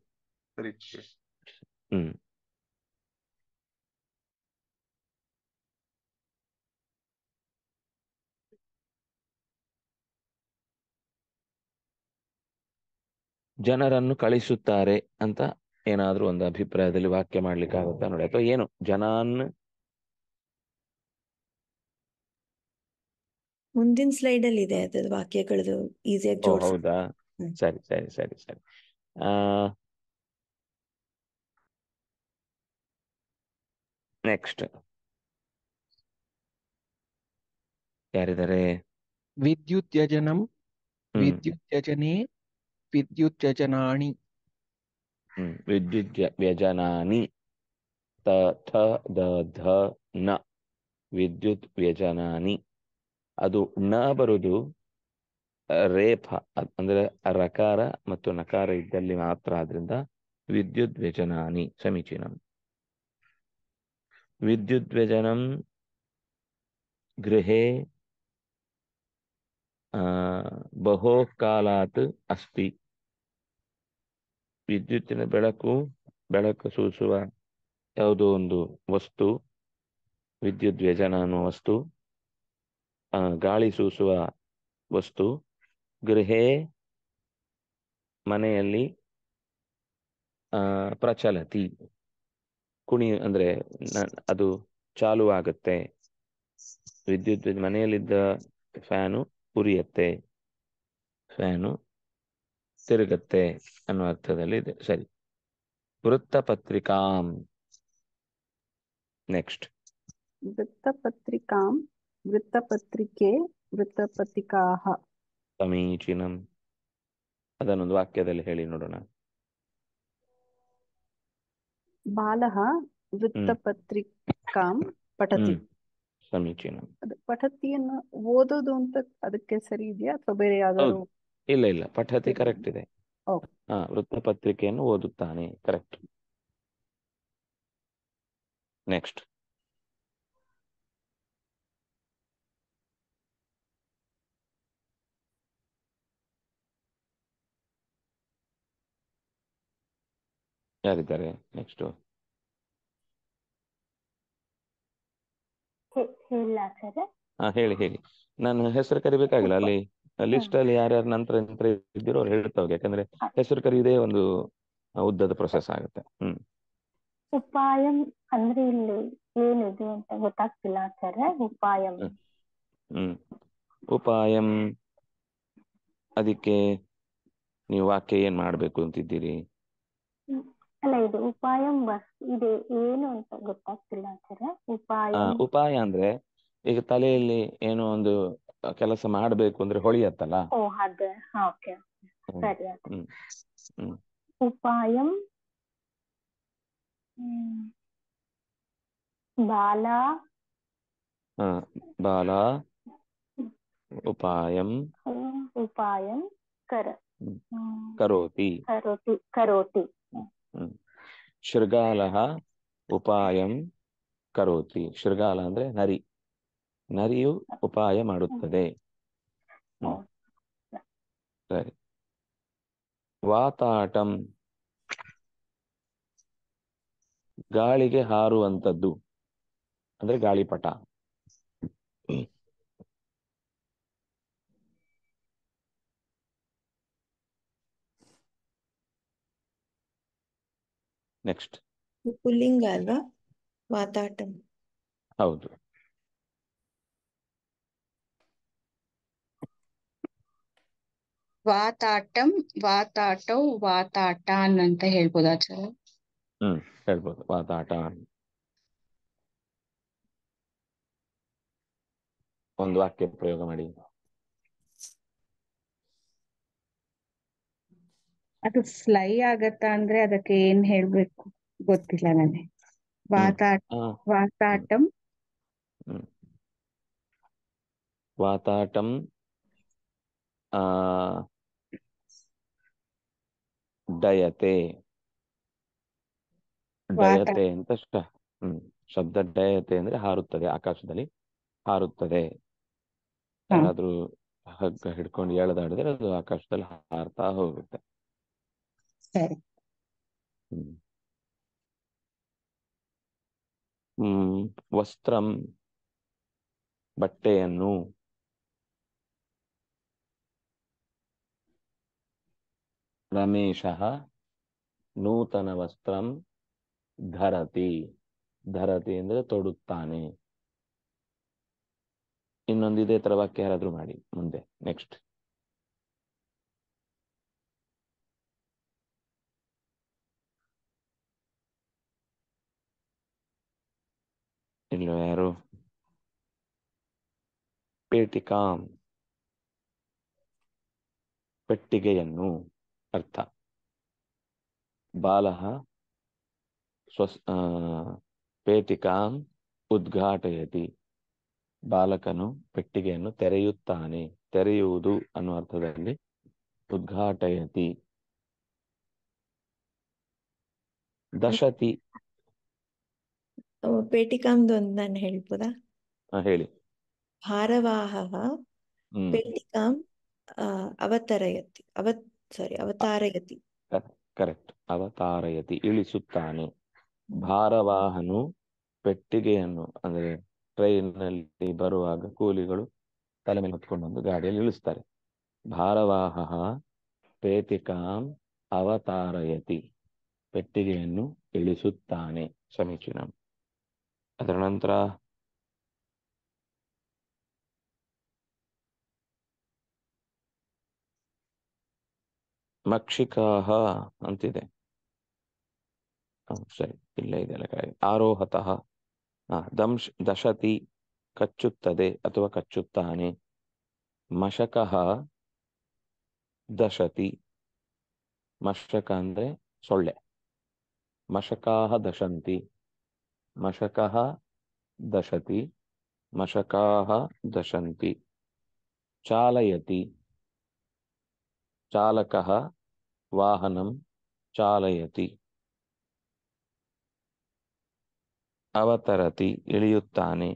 S1: ಜನರನ್ನು ಕಳಿಸುತ್ತಾರೆ ಅಂತ ಏನಾದ್ರೂ ಒಂದು ಅಭಿಪ್ರಾಯದಲ್ಲಿ ವಾಕ್ಯ ಮಾಡ್ಲಿಕ್ಕೆ ಆಗುತ್ತಾ ನೋಡಿ ಅಥವಾ ಏನು ಜನಾನ್
S6: ಮುಂದಿನ ಸ್ಲೈಡ್ ಅಲ್ಲಿ ಇದೆ ಅದು ಈಸಿಯಾಗಿ ಹೌದಾ
S1: ಸರಿ ಸರಿ ಸರಿ ಸರಿ ಆ ನೆಕ್ಸ್ಟ್ ಯಾರಿದ್ದಾರೆ
S2: ವಿದ್ಯುತ್ ಯಜನಂ ವಿದ್ಯುತ್ ಯಜನೆ
S1: ವಿದ್ಯುತ್ ವ್ಯಜನಾಣಿ ವಿದ್ಯುತ್ ವ್ಯಜನಾನಿ ತ ಧ ನ ವಿದ್ಯುತ್ ವ್ಯಜನಾನಿ ಅದು ಣ ಬರುದು ರೇಫ ಅಂದ್ರೆ ರಕಾರ ಮತ್ತು ನಕಾರ ಇದ್ದಲ್ಲಿ ಮಾತ್ರ ಆದ್ರಿಂದ ವಿದ್ಯುತ್ ವ್ಯಜನಾನಿ ಸಮೀಚೀನ ವಿದ್ಯುತ್ ವ್ಯಜನಂ ಗೃಹೇ ಬಹೋಕಾಲಾತ್ ಕಾಲಾತ್ ಅಸ್ತಿ ವಿದ್ಯುತ್ತಿನ ಬೆಳಕು ಬೆಳಕು ಸೂಸುವ ಯಾವುದೋ ಒಂದು ವಸ್ತು ವಿದ್ಯುತ್ ವ್ಯಜನ ಅನ್ನುವ ವಸ್ತು ಗಾಳಿ ಸೂಸುವ ವಸ್ತು ಗೃಹೇ ಮನೆಯಲ್ಲಿ ಪ್ರಚಲತಿ ಕುಣಿ ಅಂದ್ರೆ ಅದು ಚಾಲು ಆಗುತ್ತೆ ವಿದ್ಯುತ್ ಮನೆಯಲ್ಲಿದ್ದ ಫ್ಯಾನು ಉರಿಯತ್ತೆ ಫ್ಯಾನು ತಿರುಗತ್ತೆ ಅನ್ನುವ ಅರ್ಥದಲ್ಲಿ ಇದೆ ಸರಿ ವೃತ್ತಪತ್ರಿಕಾಂ ನೆಕ್ಸ್ಟ್
S2: ವೃತ್ತಪತ್ರಿಕಾಂ ವೃತ್ತಪತ್ರಿಕೆ ವೃತ್ತಪತ್ರಿಕಾ
S1: ಸಮೀಚೀನ ಅದನ್ನೊಂದು ವಾಕ್ಯದಲ್ಲಿ ಹೇಳಿ ನೋಡೋಣ
S2: ಬಾಲಃ ವೃತ್ತಪತ್ರಿಕಾಂ
S1: ಪಠತಿ ಸಮೀಚೀನ
S2: ಪಠತಿಯನ್ನು ಓದೋದು ಅಂತ ಅದಕ್ಕೆ ಸರಿ ಇದೆಯಾ ಅಥವಾ ಬೇರೆ ಯಾವ್ದಾದ್ರು
S1: ಇಲ್ಲ ಇಲ್ಲ ಪಠತಿ ಕರೆಕ್ಟ್ ಇದೆ ವೃತ್ತಪತ್ರಿಕೆಯನ್ನು ಓದುತ್ತಾನೆ ಕರೆಕ್ಟ್ ನೆಕ್ಸ್ಟ್ ಯಾರಿದ್ದಾರೆ ನೆಕ್ಸ್ಟ್ ಹಾ ಹೇಳಿ ಹೇಳಿ ನಾನು ಹೆಸರು ಕರಿಬೇಕಾಗಿಲ್ಲ ಅಲ್ಲಿ ಲಿಸ್ಟ್ ಅಲ್ಲಿ ಯಾರ್ಯಾರ ನಂತರ ನಂತರ ಇದ್ದಿರೋ ಅವ್ರು ಹೇಳ್ತಾವೆ ಯಾಕಂದ್ರೆ ಹೆಸರು ಕರೀದೇ ಒಂದು ಉದ್ದದ ಪ್ರೊಸೆಸ್ ಆಗುತ್ತೆ ಹ್ಮ್
S2: ಉಪಾಯಂ ಅಂದ್ರೆ ಇಲ್ಲಿ ಏನು ಅಂತ ಗೊತ್ತಾಗ್ತಿಲ್ಲ ಆಚಾರ ಉಪಾಯಂ
S1: ಹ್ಮ್ ಉಪಾಯಂ ಅದಕ್ಕೆ ನೀವು ವಾಕ್ಯ ಏನ್ ಮಾಡ್ಬೇಕು ಅಂತಿದ್ದೀರಿ
S2: ಅಲ್ಲ ಇದು ಉಪಾಯಂ ಬಸ್ ಇದು ಏನು ಅಂತ ಗೊತ್ತಾಗ್ತಿಲ್ಲ ಆಚಾರ್ಯ ಉಪಾಯ
S1: ಉಪಾಯ ಅಂದ್ರೆ ಈಗ ತಲೆಯಲ್ಲಿ ಏನೋ ಒಂದು ಕೆಲಸ ಮಾಡಬೇಕು ಅಂದ್ರೆ ಹೊಳಿಯತ್ತಲ್ಲ
S2: ಓ ಅದೇ ಓಕೆ ಸರಿ ಹ್ಮ್. ಉಪಾಯಂ ಹ್ಮ್, ಬಾಲ
S1: ಆ, ಬಾಲ ಉಪಾಯಂ
S2: ಉಪಾಯಂ ಕರ ಕರೋತಿ ಕರೋತಿ ಕರೋತಿ
S1: ಶೃಗಾಲ ಉಪಾಯಂ ಕರೋತಿ ಶೃಗಾಲ ಅಂದ್ರೆ ನರಿ ನರಿಯು ಉಪಾಯ ಮಾಡುತ್ತದೆ ಸರಿ ವಾತಾಟಂ ಗಾಳಿಗೆ ಹಾರುವಂತದ್ದು ಅಂದ್ರೆ ಗಾಳಿಪಟ ನೆಕ್ಸ್ಟ್
S6: ಪುಲ್ಲಿಂಗ ಅಲ್ವಾ ವಾತಾಟಂ
S1: ಹೌದು
S3: ವಾತಾಟಂ ವಾತಾಟೌ ವಾತಾಟಾನ್ ಅಂತ ಹೇಳ್ಬೋದು ಆಚಾರ
S1: ಹ್ಮ್ ಹೇಳ್ಬೋದು ವಾತಾಟಾನ್ ಒಂದು ವಾಕ್ಯ ಪ್ರಯೋಗ ಮಾಡಿ
S3: ಅದು ಫ್ಲೈ ಆಗತ್ತಾ ಅಂದ್ರೆ ಅದಕ್ಕೆ ಏನ್ ಹೇಳ್ಬೇಕು ಗೊತ್ತಿಲ್ಲ ನನಗೆ ವಾತಾಟ ವಾತಾಟಂ
S1: ವಾತಾಟಂ ಡಯತೆ ಡಯತೆ ಅಂತ ಹ್ಮ್ ಶಬ್ದ ಡಯತೆ ಅಂದ್ರೆ ಹಾರುತ್ತದೆ ಆಕಾಶದಲ್ಲಿ ಹಾರುತ್ತದೆ ಯಾರಾದ್ರೂ ಹಗ್ಗ ಹಿಡ್ಕೊಂಡು ಎಳೆದಾಡಿದ್ರೆ ಅದು ಆಕಾಶದಲ್ಲಿ ಹಾರ್ತಾ ಹೋಗುತ್ತೆ ಸರಿ ಹ್ಮ್ ವಸ್ತ್ರಂ ಬಟ್ಟೆಯನ್ನು ರಮೇಶ ನೂತನ ವಸ್ತ್ರಂ ಧರತಿ ಧರತಿ ಅಂದ್ರೆ ತೊಡುತ್ತಾನೆ ಇನ್ನೊಂದಿದೆ ವಾಕ್ಯ ಯಾರಾದ್ರೂ ಮಾಡಿ ಮುಂದೆ ನೆಕ್ಸ್ಟ್ ಯಾರು ಪೇಟಿಕಾಂ ಪೆಟ್ಟಿಗೆಯನ್ನು ಅರ್ಥ ಬಾಲಃ ಸ್ವಸ್ ಪೇಟಿಕಾಂ ಉದ್ಘಾಟಯತಿ ಬಾಲಕನು ಪೆಟ್ಟಿಗೆಯನ್ನು ತೆರೆಯುತ್ತಾನೆ ತೆರೆಯುವುದು ಅನ್ನುವ ಅರ್ಥದಲ್ಲಿ ಉದ್ಘಾಟಯತಿ ದಶತಿ
S6: ಪೇಟಿಕಾಂದು ಒಂದು ನಾನು ಹೇಳ್ಬೋದಾ ಹೇಳಿ ಭಾರವಾಹ ಪೇಟಿಕಾಂ ಅವತರಯತಿ ಅವತ್ ಸಾರಿ ಅವತಾರಯತಿ
S1: ಕರೆಕ್ಟ್ ಅವತಾರಯತಿ ಇಳಿಸುತ್ತಾನೆ ಭಾರವಾಹನು ಪೆಟ್ಟಿಗೆಯನ್ನು ಅಂದ್ರೆ ಟ್ರೈನ್ ನಲ್ಲಿ ಬರುವಾಗ ಕೂಲಿಗಳು ತಲೆ ಮೇಲೆ ಹೊತ್ಕೊಂಡು ಒಂದು ಗಾಡಿಯಲ್ಲಿ ಇಳಿಸುತ್ತಾರೆ ಭಾರವಾಹ ಪೇತಿಕಾಂ ಅವತಾರಯತಿ ಪೆಟ್ಟಿಗೆಯನ್ನು ಇಳಿಸುತ್ತಾನೆ ಸಮೀಚೀನ ಅದರ ನಂತರ ಮಕ್ಷಿಕಾಹ ಅಂತಿದೆ ಸರಿ ಇಲ್ಲ ಇದೆಲ್ಲ ಕೆಳಗೆ ಆರೋಹತಃ ದಂಶ್ ದಶತಿ ಕಚ್ಚುತ್ತದೆ ಅಥವಾ ಕಚ್ಚುತ್ತಾನೆ ಮಶಕ ದಶತಿ ಮಶಕ ಅಂದ್ರೆ ಸೊಳ್ಳೆ ಮಶಕಾಹ ದಶಂತಿ మషకః దశతి మషకాः దశంతి చాలయతి చాలకः వాహనం చాలయతి అవతరతి ఇಳಿಯುತ್ತಾನೆ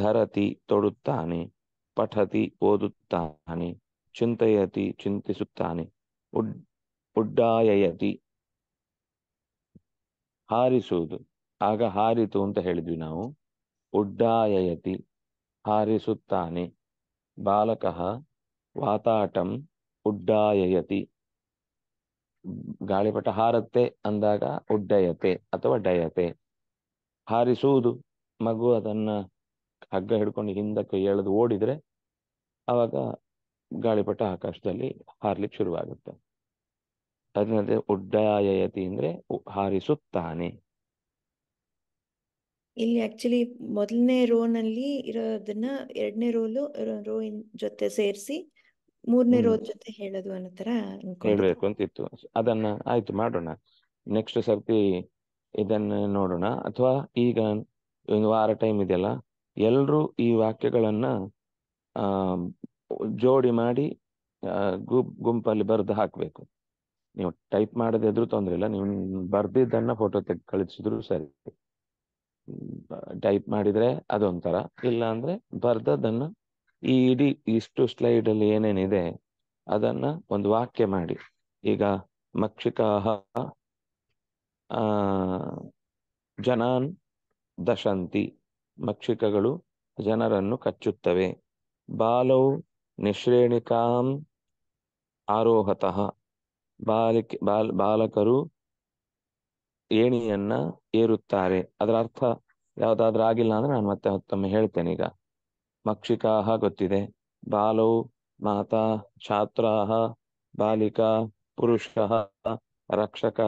S1: ధరతి తొడుత్తానే పఠతి ఓదుత్తానే చింతయతి చింతిసుత్తానే ఉడ్ ఉడ్డాయతి హారిసూదు ಆಗ ಹಾರಿತು ಅಂತ ಹೇಳಿದ್ವಿ ನಾವು ಉಡ್ಡಾಯಯತಿ ಹಾರಿಸುತ್ತಾನೆ ಬಾಲಕ ವಾತಾಟಂ ಉಡ್ಡಾಯಯತಿ ಗಾಳಿಪಟ ಹಾರತ್ತೆ ಅಂದಾಗ ಉಡ್ಡಯತೆ ಅಥವಾ ಡಯತೆ ಹಾರಿಸುವುದು ಮಗು ಅದನ್ನ ಹಗ್ಗ ಹಿಡ್ಕೊಂಡು ಹಿಂದಕ್ಕೆ ಎಳೆದು ಓಡಿದ್ರೆ ಅವಾಗ ಗಾಳಿಪಟ ಆಕಾಶದಲ್ಲಿ ಹಾರ್ಲಿಕ್ಕೆ ಶುರುವಾಗುತ್ತೆ ಅದನ್ನದೇ ಉಡ್ಡಾಯಯತಿ ಅಂದ್ರೆ ಹಾರಿಸುತ್ತಾನೆ
S6: ಇಲ್ಲಿ ಆಕ್ಚುಲಿ ಮೊದಲನೇ ರೋನಲ್ಲಿ ಇರೋದನ್ನ ಎರಡನೇ ರೋಲು ರೋ ಇನ್ ಜೊತೆ ಸೇರಿಸಿ ಮೂರನೇ ರೋ ಜೊತೆ ಹೇಳೋದು ಅನ್ನೋ ತರ
S1: ಹೇಳ್ಬೇಕು ಅಂತಿತ್ತು ಅದನ್ನ ಆಯ್ತು ಮಾಡೋಣ ನೆಕ್ಸ್ಟ್ ಸರ್ತಿ ಇದನ್ನ ನೋಡೋಣ ಅಥವಾ ಈಗ ಒಂದು ವಾರ ಟೈಮ್ ಇದೆಯಲ್ಲ ಎಲ್ಲರೂ ಈ ವಾಕ್ಯಗಳನ್ನ ಜೋಡಿ ಮಾಡಿ ಗುಂಪ್ ಗುಂಪಲ್ಲಿ ಬರೆದು ಹಾಕ್ಬೇಕು ನೀವು ಟೈಪ್ ಮಾಡದಿದ್ರು ತೊಂದ್ರೆ ಇಲ್ಲ ನೀವು ಬರ್ದಿದ್ದನ್ನ ಫೋಟೋ ತೆಗೆ ಕಳಿಸಿದ್ರು ಸರಿ ಟೈಪ್ ಮಾಡಿದ್ರೆ ಅದೊಂಥರ ಇಲ್ಲ ಅಂದ್ರೆ ಬರ್ದದನ್ನ ಈ ಇಡೀ ಇಷ್ಟು ಸ್ಲೈಡ್ ಅಲ್ಲಿ ಏನೇನಿದೆ ಅದನ್ನ ಒಂದು ವಾಕ್ಯ ಮಾಡಿ ಈಗ ಮಕ್ಷಿಕಾಹ ಜನಾನ್ ದಶಂತಿ ಮಕ್ಷಿಕಗಳು ಜನರನ್ನು ಕಚ್ಚುತ್ತವೆ ಬಾಲೌ ನಿಶ್ರೇಣಿಕಾಂ ಆರೋಹತಃ ಬಾಲಿಕೆ ಬಾಲ್ ಬಾಲಕರು ಏಣಿಯನ್ನ ಏರುತ್ತಾರೆ ಅದರ ಅರ್ಥ ಯಾವ್ದಾದ್ರೂ ಆಗಿಲ್ಲ ಅಂದ್ರೆ ನಾನು ಮತ್ತೆ ಮತ್ತೊಮ್ಮೆ ಹೇಳ್ತೇನೆ ಈಗ ಮಕ್ಷಿಕಾಹ ಗೊತ್ತಿದೆ ಬಾಲೋ ಮಾತಾ ಛಾತ್ರಾಹ ಬಾಲಿಕಾ ಪುರುಷ ರಕ್ಷಕ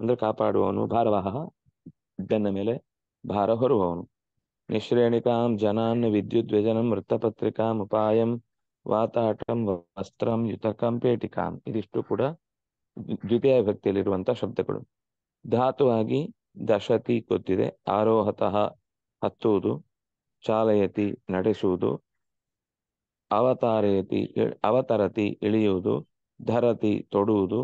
S1: ಅಂದ್ರೆ ಕಾಪಾಡುವವನು ಭಾರವಾಹ ಬೆನ್ನ ಮೇಲೆ ಭಾರ ಹೊರುವವನು ನಿಶ್ರೇಣಿಕಾಂ ಜನಾನ್ ವಿದ್ಯುತ್ ವ್ಯಜನಂ ವೃತ್ತಪತ್ರಿಕಾಂ ಉಪಾಯಂ ವಾತಾಟಂ ವಸ್ತ್ರಂ ಯುತಕಂ ಪೇಟಿಕಾಂ ಇದಿಷ್ಟು ಕೂಡ ದ್ವಿತೀಯ ಭಕ್ತಿಯಲ್ಲಿರುವಂತಹ ಶಬ್ದಗಳು ಧಾತುವಾಗಿ ದಶತಿ ಗೊತ್ತಿದೆ ಆರೋಹತಃ ಹತ್ತುವುದು ಚಾಲಯತಿ ನಡೆಸುವುದು ಅವತಾರಯತಿ ಅವತರತಿ ಇಳಿಯುವುದು ಧರತಿ ತೊಡುವುದು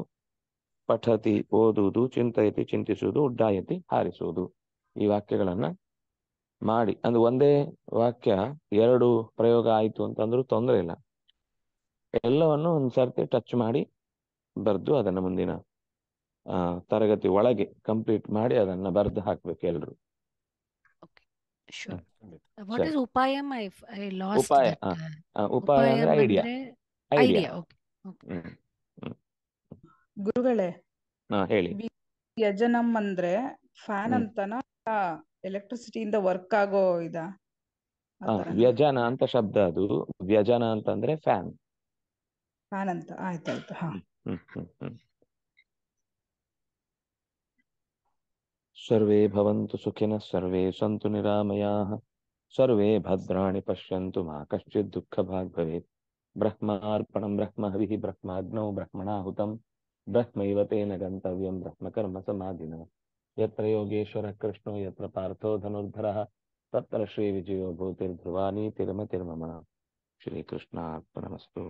S1: ಪಠತಿ ಓದುವುದು ಚಿಂತಯತಿ ಚಿಂತಿಸುವುದು ಉಡ್ಡಾಯತಿ ಹಾರಿಸುವುದು ಈ ವಾಕ್ಯಗಳನ್ನ ಮಾಡಿ ಅಂದ್ರೆ ಒಂದೇ ವಾಕ್ಯ ಎರಡು ಪ್ರಯೋಗ ಆಯಿತು ಅಂತಂದ್ರೂ ತೊಂದರೆ ಇಲ್ಲ ಎಲ್ಲವನ್ನು ಒಂದ್ಸರ್ತಿ ಟಚ್ ಮಾಡಿ ಬರೆದು ಅದನ್ನು ಮುಂದಿನ ತರಗತಿ ಒಳಗೆ ಕಂಪ್ಲೀಟ್ ಮಾಡಿ ಅದನ್ನ ಬರೆದು ಹಾಕ್ಬೇಕು ಎಲ್ಲರೂ uh, ಉಪಾಯ uh, ಉಪಾಯ ಅಂದ್ರೆ ಐಡಿಯಾ ಐಡಿಯಾ ಗುರುಗಳೇ ಹೇಳಿ
S5: ಯಜನಂ ಅಂದ್ರೆ ಫ್ಯಾನ್ ಅಂತನಾ ಎಲೆಕ್ಟ್ರಿಸಿಟಿಯಿಂದ ವರ್ಕ್ ಆಗೋ ಇದ
S1: ವ್ಯಜನ ಅಂತ ಶಬ್ದ ಅದು ವ್ಯಜನ ಅಂತಂದ್ರೆ ಫ್ಯಾನ್
S5: ಫ್ಯಾನ್ ಅಂತ ಆಯ್ತಾಯ್ತು ಹ್ಮ್
S1: सर्वे भवन्तु सुखिनः सर्वे सन्तु निरामयाः सर्वे भद्राणि पश्यन्तु मा कश्चित् दुःखभाग् भवेत् ब्रह्मार्पणं ब्रह्महविः ब्रह्माग्नौ ब्रह्मणाहुतं ब्रह्मैव तेन गन्तव्यं ब्रह्मकर्म समाधिनः यत्र योगेश्वरः कृष्णो यत्र पार्थो धनुर्धरः तत्र श्रीविजयो भूतिर्ध्रुवानीतिर्मतिर्मम श्रीकृष्णार्पणमस्तु